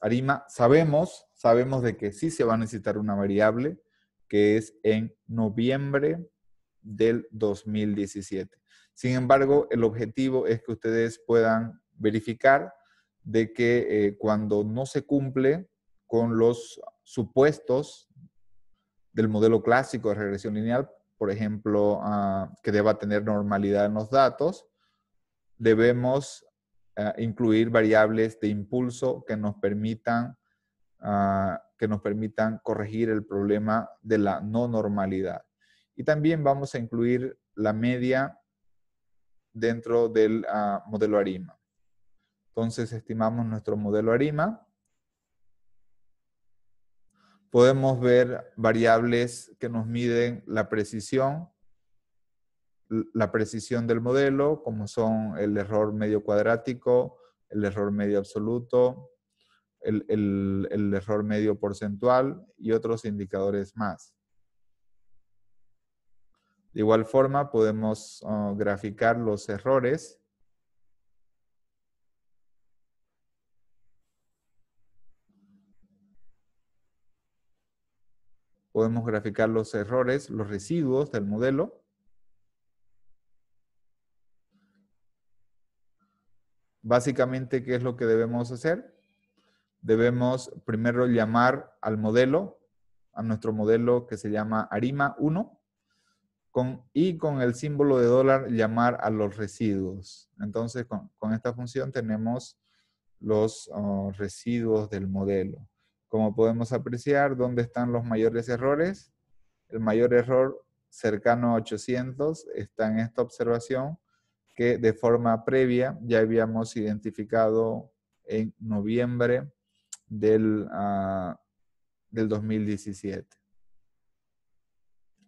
ARIMA. Sabemos, sabemos de que sí se va a necesitar una variable que es en noviembre del 2017. Sin embargo, el objetivo es que ustedes puedan verificar de que eh, cuando no se cumple con los supuestos del modelo clásico de regresión lineal, por ejemplo, ah, que deba tener normalidad en los datos, debemos ah, incluir variables de impulso que nos permitan ah, que nos permitan corregir el problema de la no normalidad. Y también vamos a incluir la media dentro del modelo ARIMA. Entonces estimamos nuestro modelo ARIMA podemos ver variables que nos miden la precisión, la precisión del modelo, como son el error medio cuadrático, el error medio absoluto, el, error medio porcentual y otros indicadores más. De igual forma, podemos ah, graficar los errores Podemos graficar los errores, los residuos del modelo. Básicamente, ¿qué es lo que debemos hacer? Debemos primero llamar al modelo, a nuestro modelo que se llama Arima 1, con, y con el símbolo de dólar llamar a los residuos. Entonces, con, esta función tenemos los oh, residuos del modelo. Como podemos apreciar, ¿dónde están los mayores errores? El mayor error cercano a 800 está en esta observación que de forma previa ya habíamos identificado en noviembre del, ah, del 2017.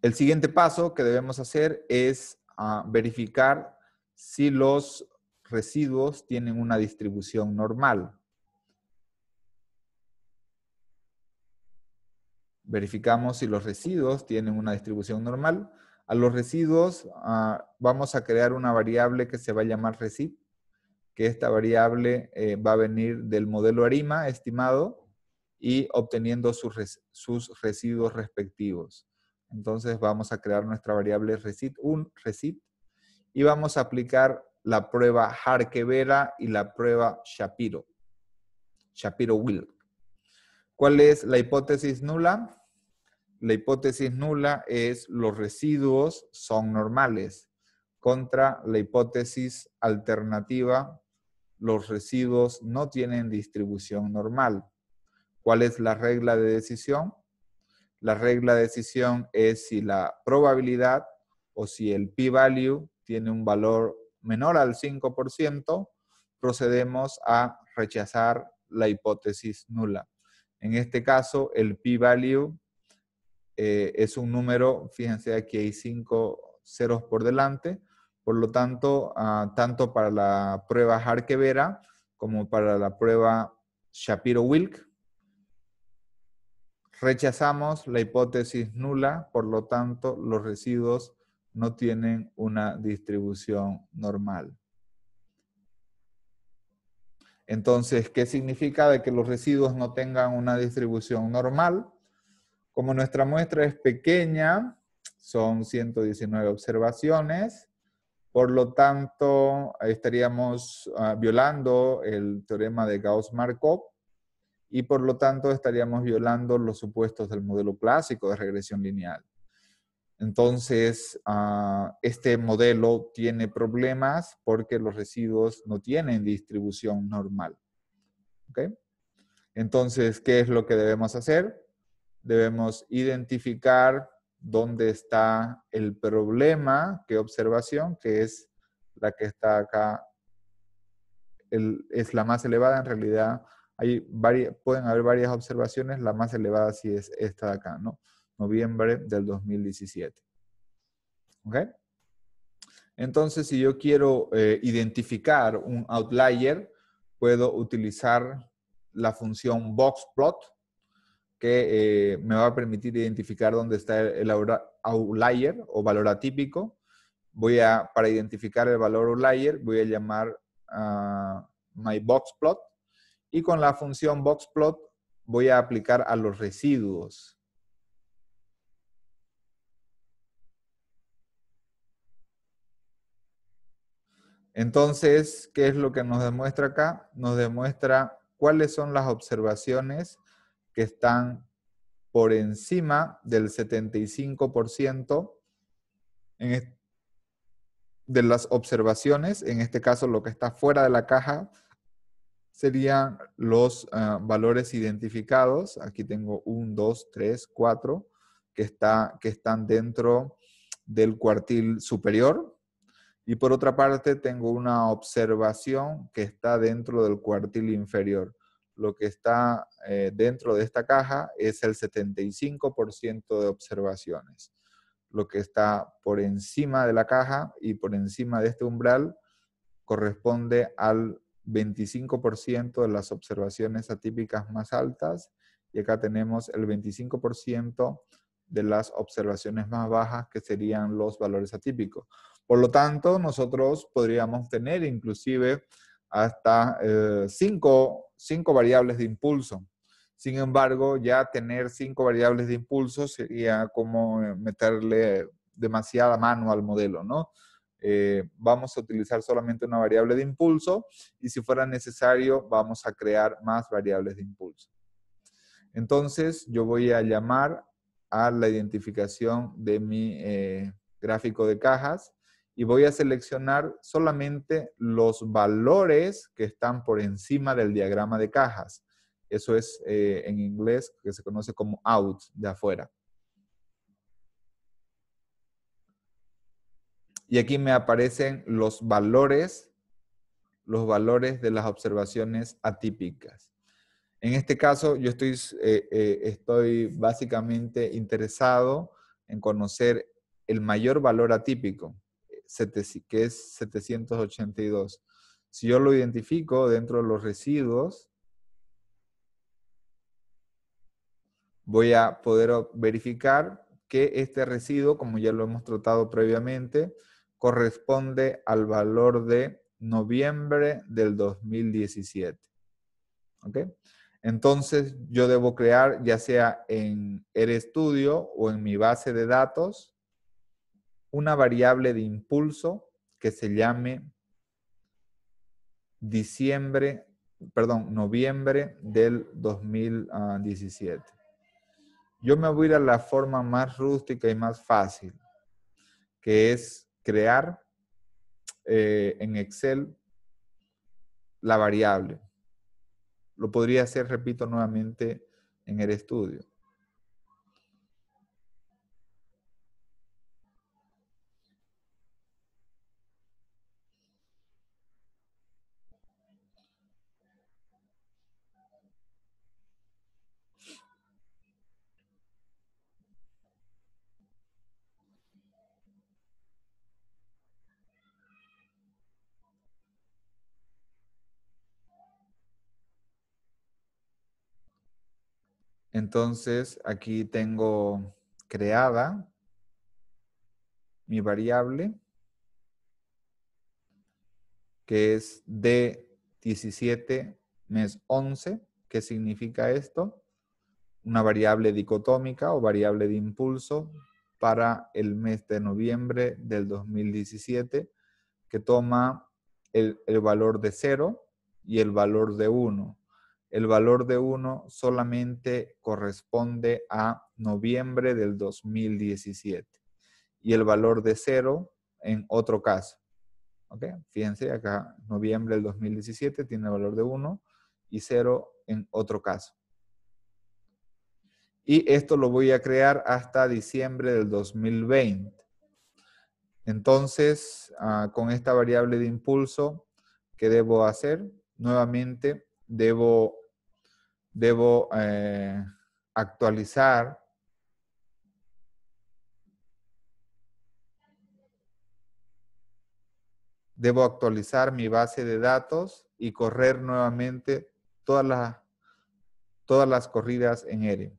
El siguiente paso que debemos hacer es ah, verificar si los residuos tienen una distribución normal. verificamos si los residuos tienen una distribución normal. A los residuos ah, vamos a crear una variable que se va a llamar resid que esta variable eh, va a venir del modelo ARIMA estimado y obteniendo sus, sus residuos respectivos. Entonces vamos a crear nuestra variable resid un resid y vamos a aplicar la prueba que vera y la prueba Shapiro, Shapiro-Will. ¿Cuál es la hipótesis nula? La hipótesis nula es los residuos son normales contra la hipótesis alternativa, los residuos no tienen distribución normal. ¿Cuál es la regla de decisión? La regla de decisión es si la probabilidad o si el p-value tiene un valor menor al 5%, procedemos a rechazar la hipótesis nula. En este caso, el p-value eh, es un número, fíjense aquí hay cinco ceros por delante, por lo tanto, ah, tanto para la prueba jarque vera como para la prueba Shapiro-Wilk, rechazamos la hipótesis nula, por lo tanto, los residuos no tienen una distribución normal. Entonces, ¿qué significa de que los residuos no tengan una distribución normal? Como nuestra muestra es pequeña, son 119 observaciones, por lo tanto, estaríamos ah, violando el teorema de Gauss-Markov y por lo tanto estaríamos violando los supuestos del modelo clásico de regresión lineal. Entonces, ah, este modelo tiene problemas porque los residuos no tienen distribución normal. ¿Okay? Entonces, ¿qué es lo que debemos hacer? Debemos identificar dónde está el problema, qué observación, que es la que está acá, es la más elevada en realidad. Hay varias, pueden haber varias observaciones, la más elevada sí es esta de acá, ¿no? noviembre del 2017. ¿Ok? Entonces, si yo quiero eh, identificar un outlier, puedo utilizar la función boxplot, que eh, me va a permitir identificar dónde está el outlier o valor atípico. Voy a, para identificar el valor outlier, voy a llamar a Y con la función boxplot voy a aplicar a los residuos. Entonces, ¿qué es lo que nos demuestra acá? Nos demuestra cuáles son las observaciones que están por encima del 75% de las observaciones. En este caso, lo que está fuera de la caja serían los ah, valores identificados. Aquí tengo 1, 2, 3, 4, que, que están dentro del cuartil superior, y por otra parte, tengo una observación que está dentro del cuartil inferior. Lo que está eh, dentro de esta caja es el 75% de observaciones. Lo que está por encima de la caja y por encima de este umbral corresponde al 25% de las observaciones atípicas más altas. Y acá tenemos el 25% de las observaciones más bajas, que serían los valores atípicos. Por lo tanto, nosotros podríamos tener inclusive hasta eh, cinco, variables de impulso. Sin embargo, ya tener cinco variables de impulso sería como eh, meterle demasiada mano al modelo, ¿no? Eh, vamos a utilizar solamente una variable de impulso y si fuera necesario, vamos a crear más variables de impulso. Entonces, yo voy a llamar a la identificación de mi gráfico de cajas y voy a seleccionar solamente los valores que están por encima del diagrama de cajas. Eso es eh, en inglés que se conoce como out de afuera. Y aquí me aparecen los valores, los valores de las observaciones atípicas. En este caso, yo estoy, eh, eh, estoy básicamente interesado en conocer el mayor valor atípico que es 782. Si yo lo identifico dentro de los residuos, voy a poder verificar que este residuo, como ya lo hemos tratado previamente, corresponde al valor de noviembre del 2017. ¿Ok? Entonces yo debo crear ya sea en estudio o en mi base de datos una variable de impulso que se llame diciembre, perdón, noviembre del 2017. Yo me voy a ir a la forma más rústica y más fácil, que es crear eh, en Excel la variable. Lo podría hacer, repito, nuevamente en el estudio. Entonces, aquí tengo creada mi variable, que es D17 mes 11. ¿Qué significa esto? Una variable dicotómica o variable de impulso para el mes de noviembre del 2017 que toma el, el valor de 0 y el valor de 1. El valor de 1 solamente corresponde a noviembre del 2017 y el valor de 0 en otro caso. Fíjense, acá noviembre del 2017 tiene valor de 1 y 0 en otro caso. Y esto lo voy a crear hasta diciembre del 2020. Entonces, ah, con esta variable de impulso, ¿qué debo hacer? Nuevamente, debo debo eh, actualizar debo actualizar mi base de datos y correr nuevamente todas las, todas las corridas en r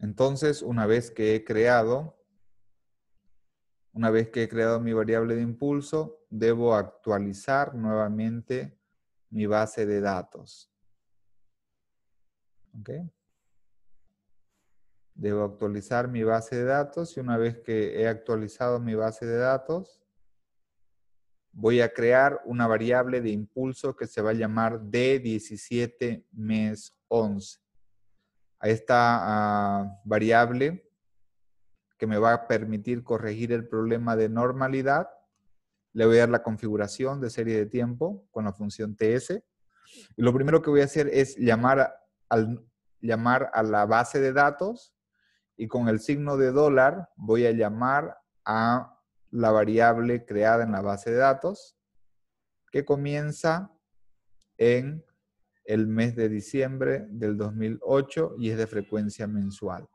Entonces, una vez que he creado, una vez que he creado mi variable de impulso, debo actualizar nuevamente mi base de datos. Debo actualizar mi base de datos y una vez que he actualizado mi base de datos, voy a crear una variable de impulso que se va a llamar D17 mes 11 a esta ah, variable que me va a permitir corregir el problema de normalidad. Le voy a dar la configuración de serie de tiempo con la función ts. Y lo primero que voy a hacer es llamar, al, llamar a la base de datos y con el signo de dólar voy a llamar a la variable creada en la base de datos que comienza en el mes de diciembre del 2008 y es de frecuencia mensual.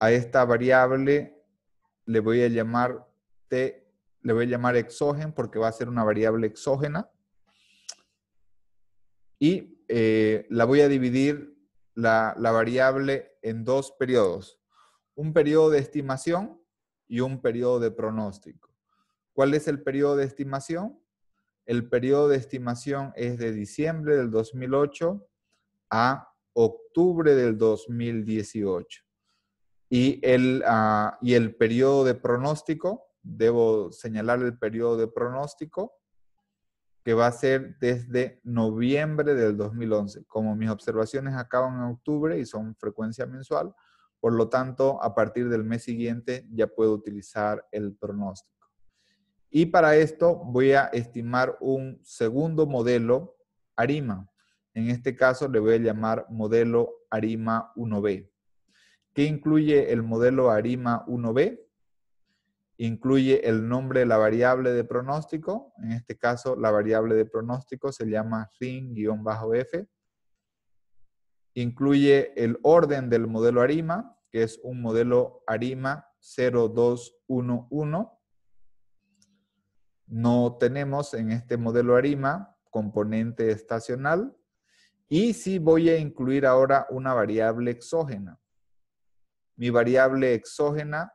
A esta variable le voy a llamar T, le voy a llamar exógeno porque va a ser una variable exógena. Y eh, la voy a dividir la, la variable en dos periodos. Un periodo de estimación y un periodo de pronóstico. ¿Cuál es el periodo de estimación? El periodo de estimación es de diciembre del 2008 a octubre del 2018. Y el, ah, y el periodo de pronóstico, debo señalar el periodo de pronóstico, que va a ser desde noviembre del 2011. Como mis observaciones acaban en octubre y son frecuencia mensual, por lo tanto, a partir del mes siguiente ya puedo utilizar el pronóstico. Y para esto voy a estimar un segundo modelo ARIMA. En este caso le voy a llamar modelo ARIMA 1B. ¿Qué incluye el modelo ARIMA 1B? Incluye el nombre de la variable de pronóstico. En este caso, la variable de pronóstico se llama bajo f Incluye el orden del modelo ARIMA, que es un modelo ARIMA 0211 no tenemos en este modelo ARIMA componente estacional y sí voy a incluir ahora una variable exógena. Mi variable exógena,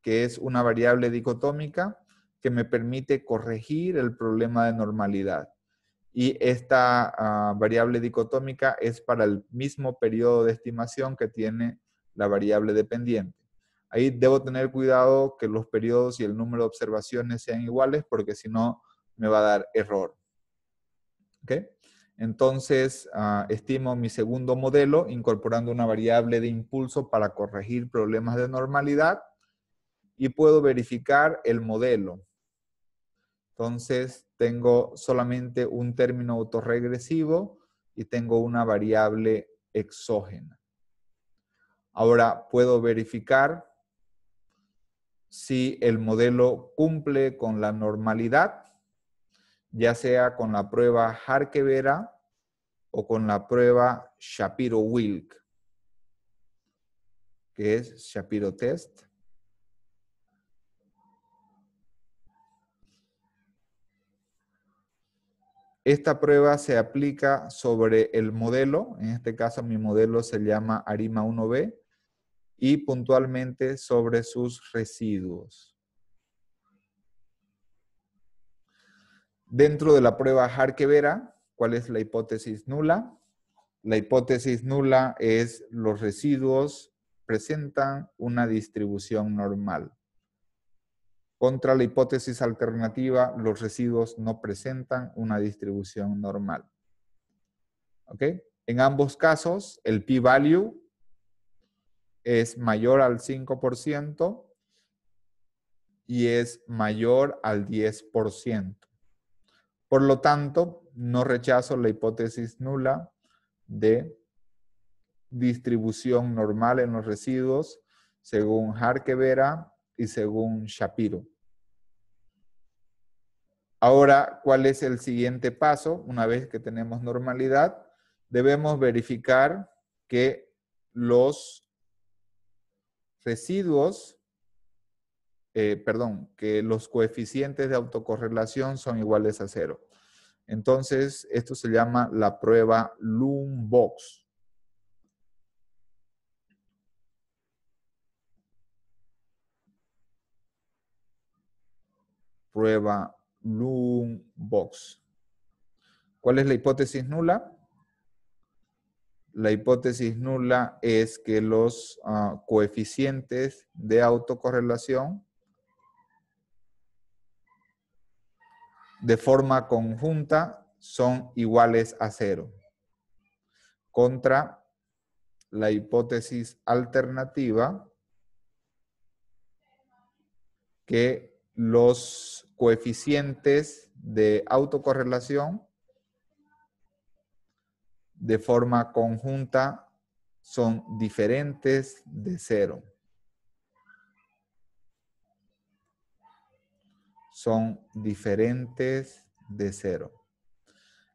que es una variable dicotómica, que me permite corregir el problema de normalidad. Y esta ah, variable dicotómica es para el mismo periodo de estimación que tiene la variable dependiente. Ahí debo tener cuidado que los periodos y el número de observaciones sean iguales porque si no me va a dar error. ¿Okay? Entonces, ah, estimo mi segundo modelo incorporando una variable de impulso para corregir problemas de normalidad y puedo verificar el modelo. Entonces, tengo solamente un término autorregresivo y tengo una variable exógena. Ahora puedo verificar si el modelo cumple con la normalidad, ya sea con la prueba jarque vera o con la prueba Shapiro-Wilk, que es Shapiro Test. Esta prueba se aplica sobre el modelo, en este caso mi modelo se llama ARIMA 1B, y puntualmente sobre sus residuos. Dentro de la prueba Jarque-Vera, ¿cuál es la hipótesis nula? La hipótesis nula es los residuos presentan una distribución normal. Contra la hipótesis alternativa, los residuos no presentan una distribución normal. ¿Ok? En ambos casos, el p-value es mayor al 5% y es mayor al 10%. Por lo tanto, no rechazo la hipótesis nula de distribución normal en los residuos según Jarque vera y según Shapiro. Ahora, ¿cuál es el siguiente paso? Una vez que tenemos normalidad, debemos verificar que los residuos, eh, perdón, que los coeficientes de autocorrelación son iguales a cero. Entonces, esto se llama la prueba Lumbox. Prueba Lumbox. ¿Cuál es la hipótesis nula? La hipótesis nula es que los ah, coeficientes de autocorrelación de forma conjunta son iguales a cero. Contra la hipótesis alternativa que los coeficientes de autocorrelación de forma conjunta son diferentes de cero. Son diferentes de cero.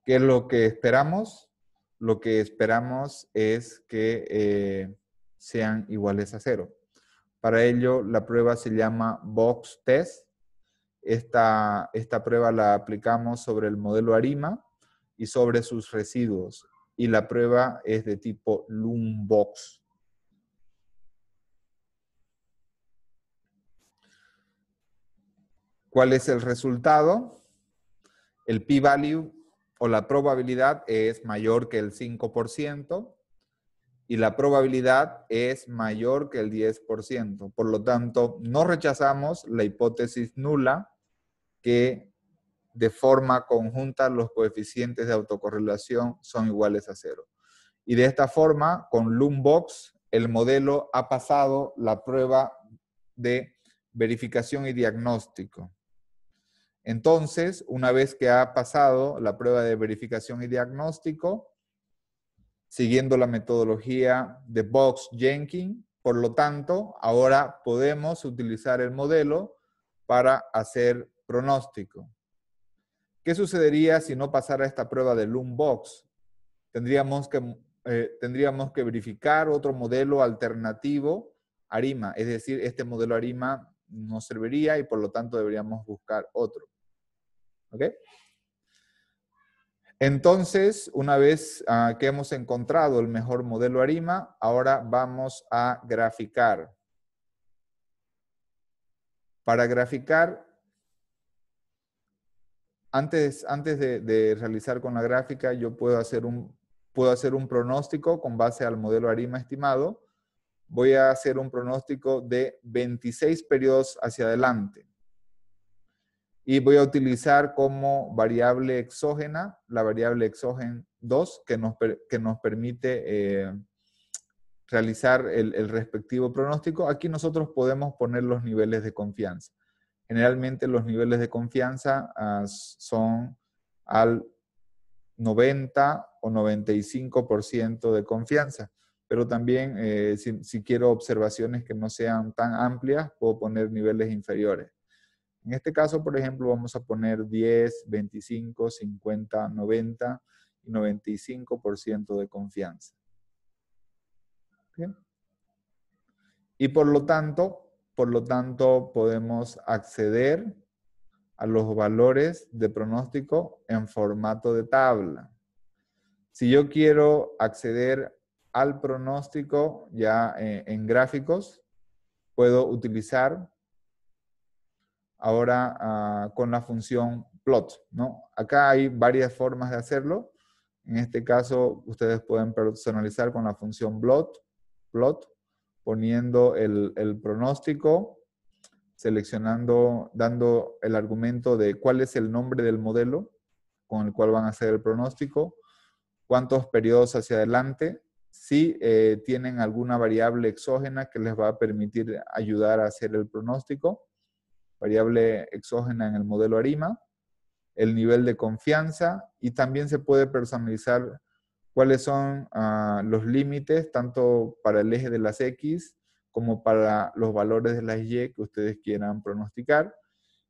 ¿Qué es lo que esperamos? Lo que esperamos es que eh, sean iguales a cero. Para ello, la prueba se llama Box Test. esta prueba la aplicamos sobre el modelo ARIMA y sobre sus residuos y la prueba es de tipo Lumbox. ¿Cuál es el resultado? El p-value o la probabilidad es mayor que el 5% y la probabilidad es mayor que el 10%. Por lo tanto, no rechazamos la hipótesis nula que de forma conjunta los coeficientes de autocorrelación son iguales a cero. Y de esta forma, con Loombox, el modelo ha pasado la prueba de verificación y diagnóstico. Entonces, una vez que ha pasado la prueba de verificación y diagnóstico, siguiendo la metodología de Box Jenkins, por lo tanto, ahora podemos utilizar el modelo para hacer pronóstico. ¿Qué sucedería si no pasara esta prueba de Loombox? Tendríamos que, eh, tendríamos que verificar otro modelo alternativo, ARIMA, es decir, este modelo ARIMA no serviría y por lo tanto deberíamos buscar otro. ¿Ok? Entonces, una vez ah, que hemos encontrado el mejor modelo ARIMA, ahora vamos a graficar. Para graficar, antes, de, realizar con la gráfica, yo puedo hacer, un, puedo hacer un pronóstico con base al modelo ARIMA estimado. Voy a hacer un pronóstico de 26 periodos hacia adelante. Y voy a utilizar como variable exógena la variable exógena 2 que nos, que nos permite eh, realizar el respectivo pronóstico. Aquí nosotros podemos poner los niveles de confianza generalmente los niveles de confianza ah, son al 90 o 95% de confianza. Pero también, eh, si, quiero observaciones que no sean tan amplias, puedo poner niveles inferiores. En este caso, por ejemplo, vamos a poner 10, 25, 50, 90 y 95% de confianza. Y por lo tanto, por lo tanto podemos acceder a los valores de pronóstico en formato de tabla. Si yo quiero acceder al pronóstico ya eh, en gráficos, puedo utilizar ahora ah, con la función plot. ¿no? Acá hay varias formas de hacerlo. En este caso, ustedes pueden personalizar con la función plot, plot poniendo el, pronóstico, seleccionando, dando el argumento de cuál es el nombre del modelo con el cual van a hacer el pronóstico, cuántos periodos hacia adelante, si eh, tienen alguna variable exógena que les va a permitir ayudar a hacer el pronóstico, variable exógena en el modelo ARIMA, el nivel de confianza y también se puede personalizar cuáles son ah, los límites tanto para el eje de las X como para los valores de las Y que ustedes quieran pronosticar.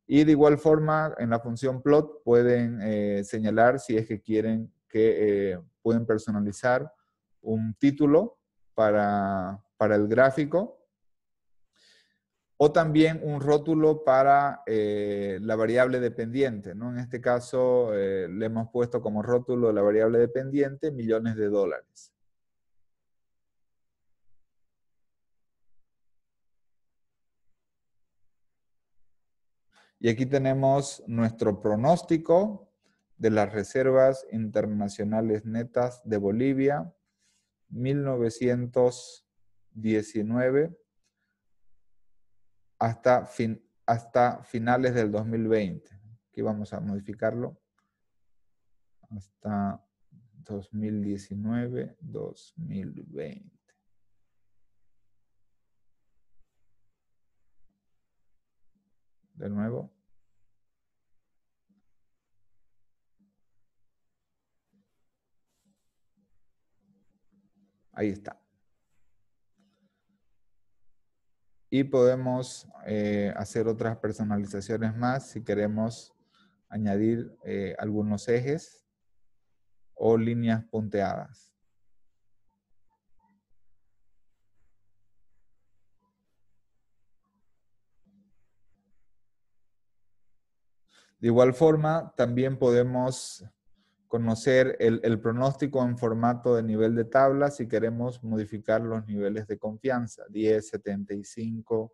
Y de igual forma, en la función plot pueden eh, señalar si es que quieren que eh, pueden personalizar un título para, para el gráfico o también un rótulo para eh, la variable dependiente. ¿no? En este caso, eh, le hemos puesto como rótulo la variable dependiente millones de dólares. Y aquí tenemos nuestro pronóstico de las reservas internacionales netas de Bolivia, 1919 hasta, fin, hasta finales del 2020. Aquí vamos a modificarlo hasta 2019, 2020. De nuevo. Ahí está. y podemos eh, hacer otras personalizaciones más si queremos añadir eh, algunos ejes o líneas punteadas. De igual forma, también podemos conocer el, pronóstico en formato de nivel de tabla si queremos modificar los niveles de confianza. 10, 75,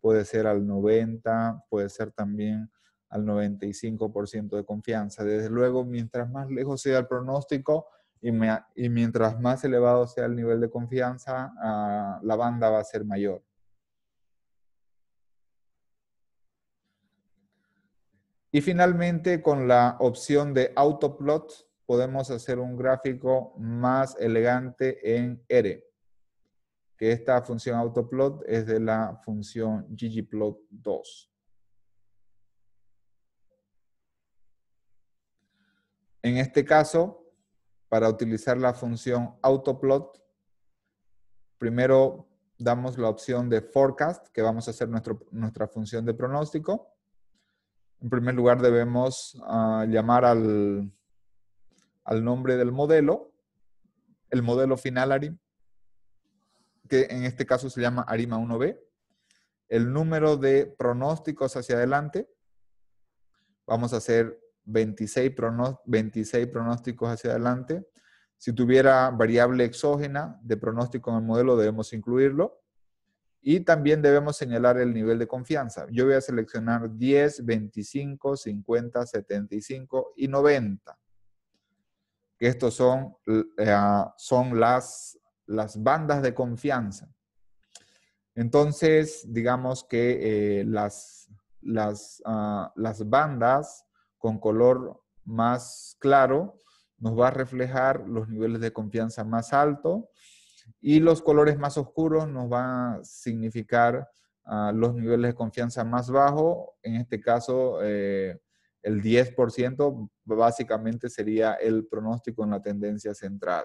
puede ser al 90, puede ser también al 95% de confianza. Desde luego, mientras más lejos sea el pronóstico y, mientras más elevado sea el nivel de confianza, ah, la banda va a ser mayor. Y finalmente, con la opción de autoplot, podemos hacer un gráfico más elegante en R. Que esta función autoplot es de la función ggplot2. En este caso, para utilizar la función autoplot, primero damos la opción de forecast, que vamos a hacer nuestra función de pronóstico. En primer lugar, debemos ah, llamar al, nombre del modelo, el modelo final ARIM, que en este caso se llama ARIMA 1B, el número de pronósticos hacia adelante, vamos a hacer 26 pronósticos hacia adelante. Si tuviera variable exógena de pronóstico en el modelo, debemos incluirlo. Y también debemos señalar el nivel de confianza. Yo voy a seleccionar 10, 25, 50, 75 y 90. Estos son, eh, ah, son las, las bandas de confianza. Entonces, digamos que eh, las, las, ah, las bandas con color más claro nos va a reflejar los niveles de confianza más alto y los colores más oscuros nos van a significar ah, los niveles de confianza más bajos. En este caso, eh, el 10% básicamente sería el pronóstico en la tendencia central.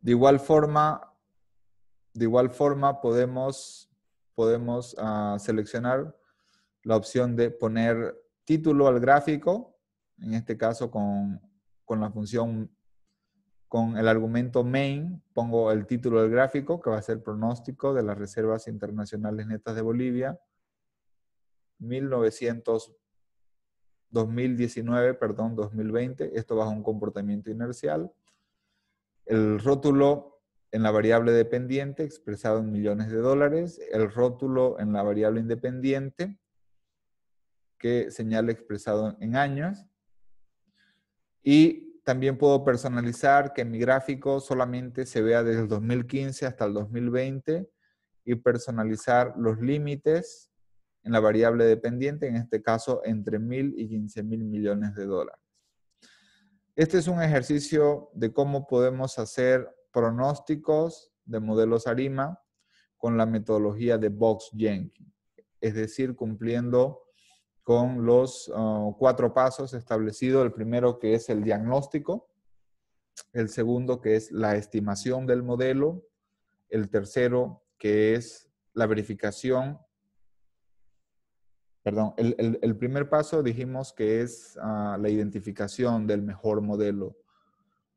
De igual forma, de igual forma podemos, podemos ah, seleccionar la opción de poner título al gráfico en este caso con, la función, con el argumento main, pongo el título del gráfico, que va a ser pronóstico de las reservas internacionales netas de Bolivia, 1900, 2019, perdón, 2020, esto bajo un comportamiento inercial. El rótulo en la variable dependiente expresado en millones de dólares, el rótulo en la variable independiente que señala expresado en años y también puedo personalizar que mi gráfico solamente se vea desde el 2015 hasta el 2020 y personalizar los límites en la variable dependiente, en este caso entre mil y 15 mil millones de dólares. Este es un ejercicio de cómo podemos hacer pronósticos de modelos ARIMA con la metodología de Box Jenkins, es decir, cumpliendo con los ah, cuatro pasos establecidos. El primero que es el diagnóstico, el segundo que es la estimación del modelo, el tercero que es la verificación. Perdón, el, primer paso dijimos que es ah, la identificación del mejor modelo.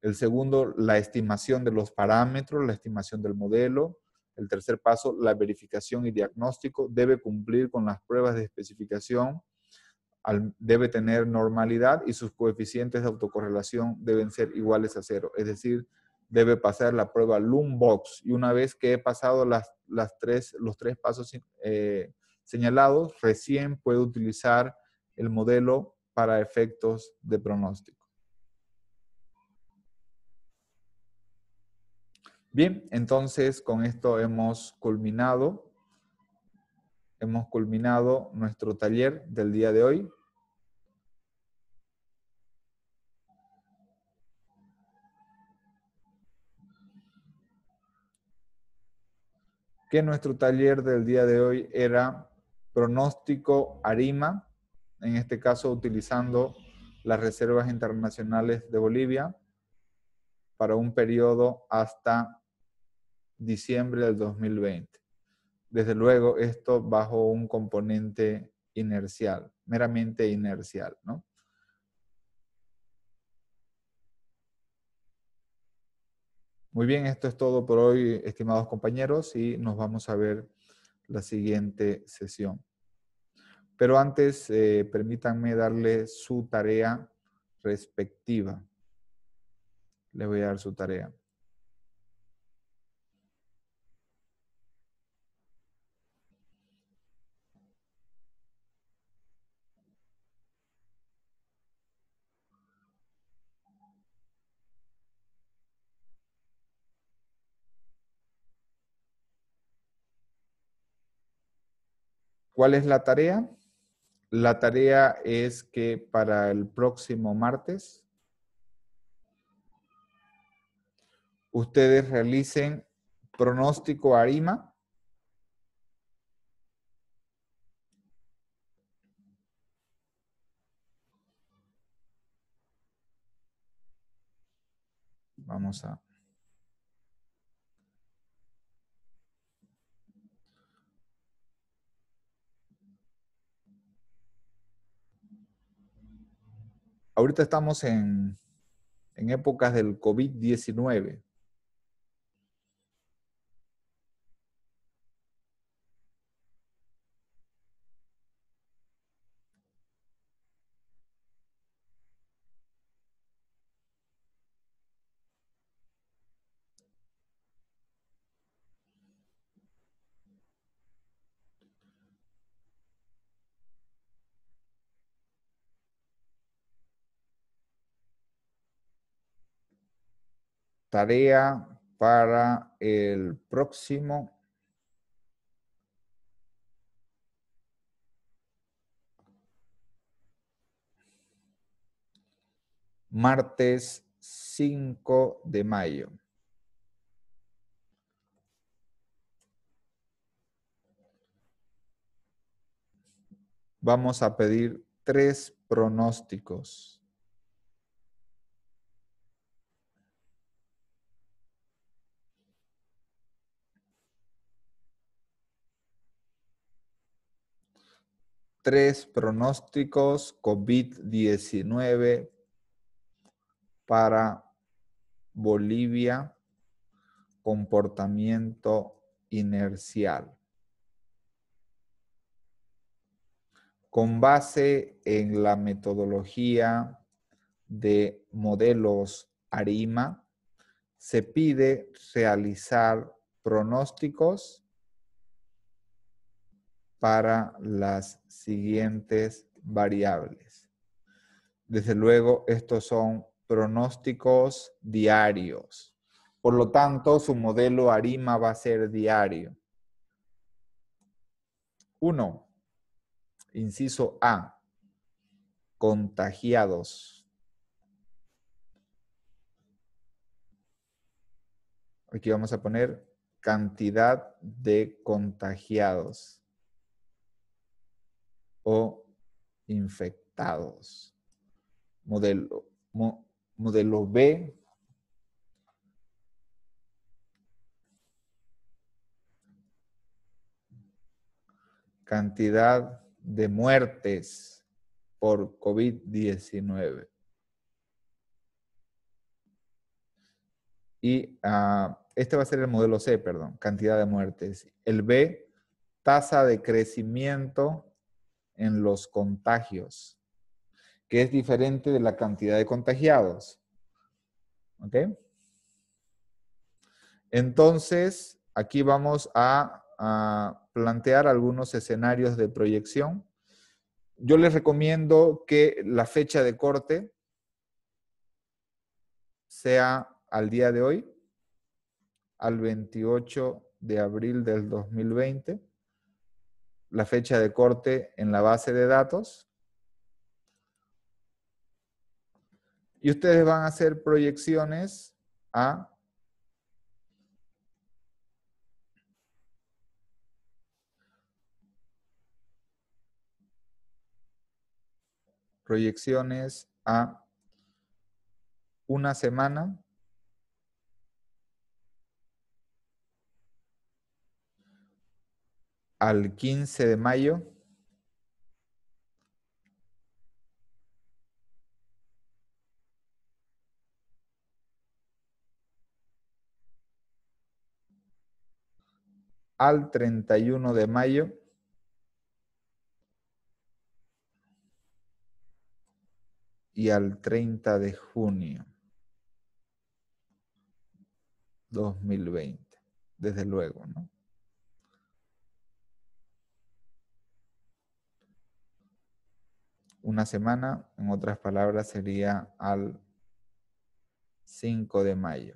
El segundo, la estimación de los parámetros, la estimación del modelo. El tercer paso, la verificación y diagnóstico. Debe cumplir con las pruebas de especificación debe tener normalidad y sus coeficientes de autocorrelación deben ser iguales a cero. Es decir, debe pasar la prueba Loombox. Y una vez que he pasado las, tres, los tres pasos eh, señalados, recién puedo utilizar el modelo para efectos de pronóstico. Bien, entonces con esto hemos culminado hemos culminado nuestro taller del día de hoy. Que nuestro taller del día de hoy era pronóstico ARIMA, en este caso utilizando las reservas internacionales de Bolivia para un periodo hasta diciembre del 2020 desde luego, esto bajo un componente inercial, meramente inercial, ¿no? Muy bien, esto es todo por hoy, estimados compañeros, y nos vamos a ver la siguiente sesión. Pero antes, eh, permítanme darle su tarea respectiva. Les voy a dar su tarea. ¿Cuál es la tarea? La tarea es que para el próximo martes ustedes realicen pronóstico ARIMA. Vamos a ahorita estamos en, en épocas del COVID-19. tarea para el próximo martes 5 de mayo. Vamos a pedir tres pronósticos. tres pronósticos COVID-19 para Bolivia, comportamiento inercial. Con base en la metodología de modelos ARIMA, se pide realizar pronósticos para las siguientes variables. Desde luego, estos son pronósticos diarios. Por lo tanto, su modelo ARIMA va a ser diario. Uno, Inciso A. Contagiados. Aquí vamos a poner cantidad de contagiados o infectados. Modelo, modelo B. Cantidad de muertes por COVID-19. Y ah, este va a ser el modelo C, perdón, cantidad de muertes. El B, tasa de crecimiento en los contagios, que es diferente de la cantidad de contagiados. ¿Ok? Entonces, aquí vamos a, a plantear algunos escenarios de proyección. Yo les recomiendo que la fecha de corte sea al día de hoy, al 28 de abril del 2020 la fecha de corte en la base de datos. Y ustedes van a hacer proyecciones a proyecciones a una semana al 15 de mayo. al 31 de mayo. Y al 30 de junio 2020, desde luego, ¿no? una semana, en otras palabras, sería al 5 de mayo.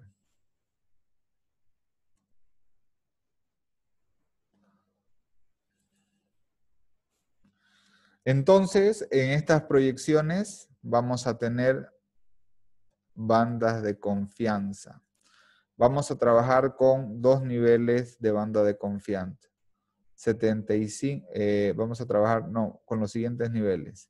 Entonces, en estas proyecciones vamos a tener bandas de confianza. Vamos a trabajar con dos niveles de banda de confianza. 75, eh, vamos a trabajar, no, con los siguientes niveles.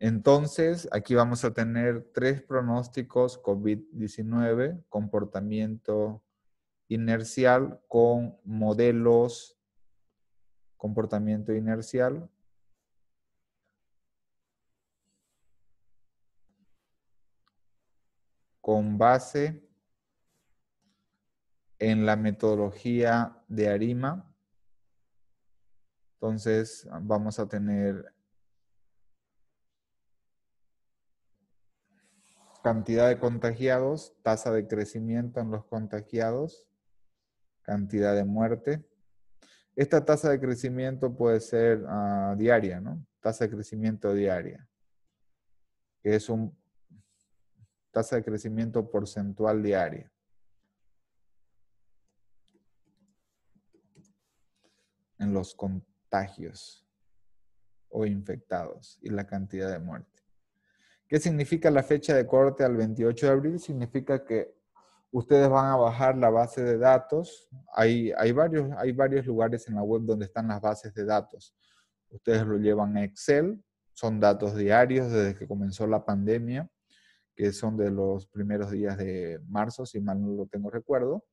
Entonces, aquí vamos a tener tres pronósticos COVID-19, comportamiento inercial con modelos, comportamiento inercial. con base en la metodología de ARIMA. Entonces, vamos a tener cantidad de contagiados, tasa de crecimiento en los contagiados, cantidad de muerte. Esta tasa de crecimiento puede ser ah, diaria, ¿no? Tasa de crecimiento diaria, que es una tasa de crecimiento porcentual diaria. En los contagios o infectados y la cantidad de muerte. ¿Qué significa la fecha de corte al 28 de abril? Significa que ustedes van a bajar la base de datos. Hay, varios, lugares en la web donde están las bases de datos. Ustedes lo llevan a Excel, son datos diarios desde que comenzó la pandemia, que son de los primeros días de marzo, si mal no lo tengo recuerdo.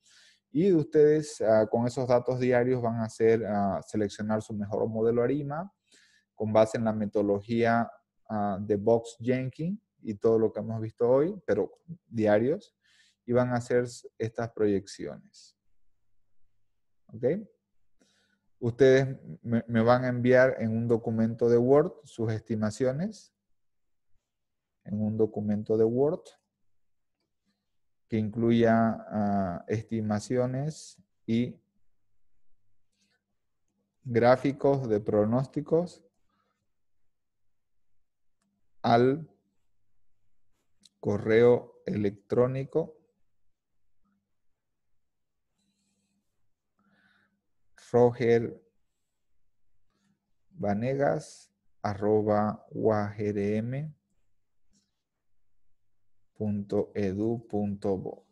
Y ustedes ah, con esos datos diarios van a hacer, ah, seleccionar su mejor modelo ARIMA con base en la metodología Ah, de Box Jenkins y todo lo que hemos visto hoy, pero diarios, y van a hacer estas proyecciones. ¿Ok? Ustedes me, van a enviar en un documento de Word sus estimaciones, en un documento de Word que incluya ah, estimaciones y gráficos de pronósticos al correo electrónico Roger Vanegas arroba punto edu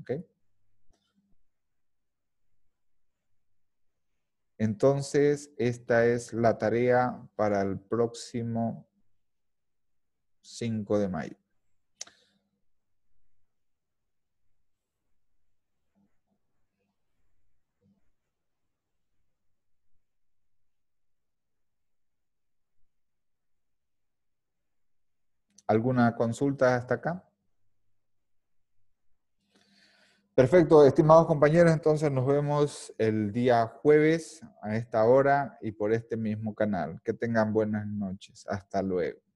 Okay. Entonces, esta es la tarea para el próximo 5 de mayo. ¿Alguna consulta hasta acá? Perfecto, estimados compañeros, entonces nos vemos el día jueves a esta hora y por este mismo canal. Que tengan buenas noches. Hasta luego.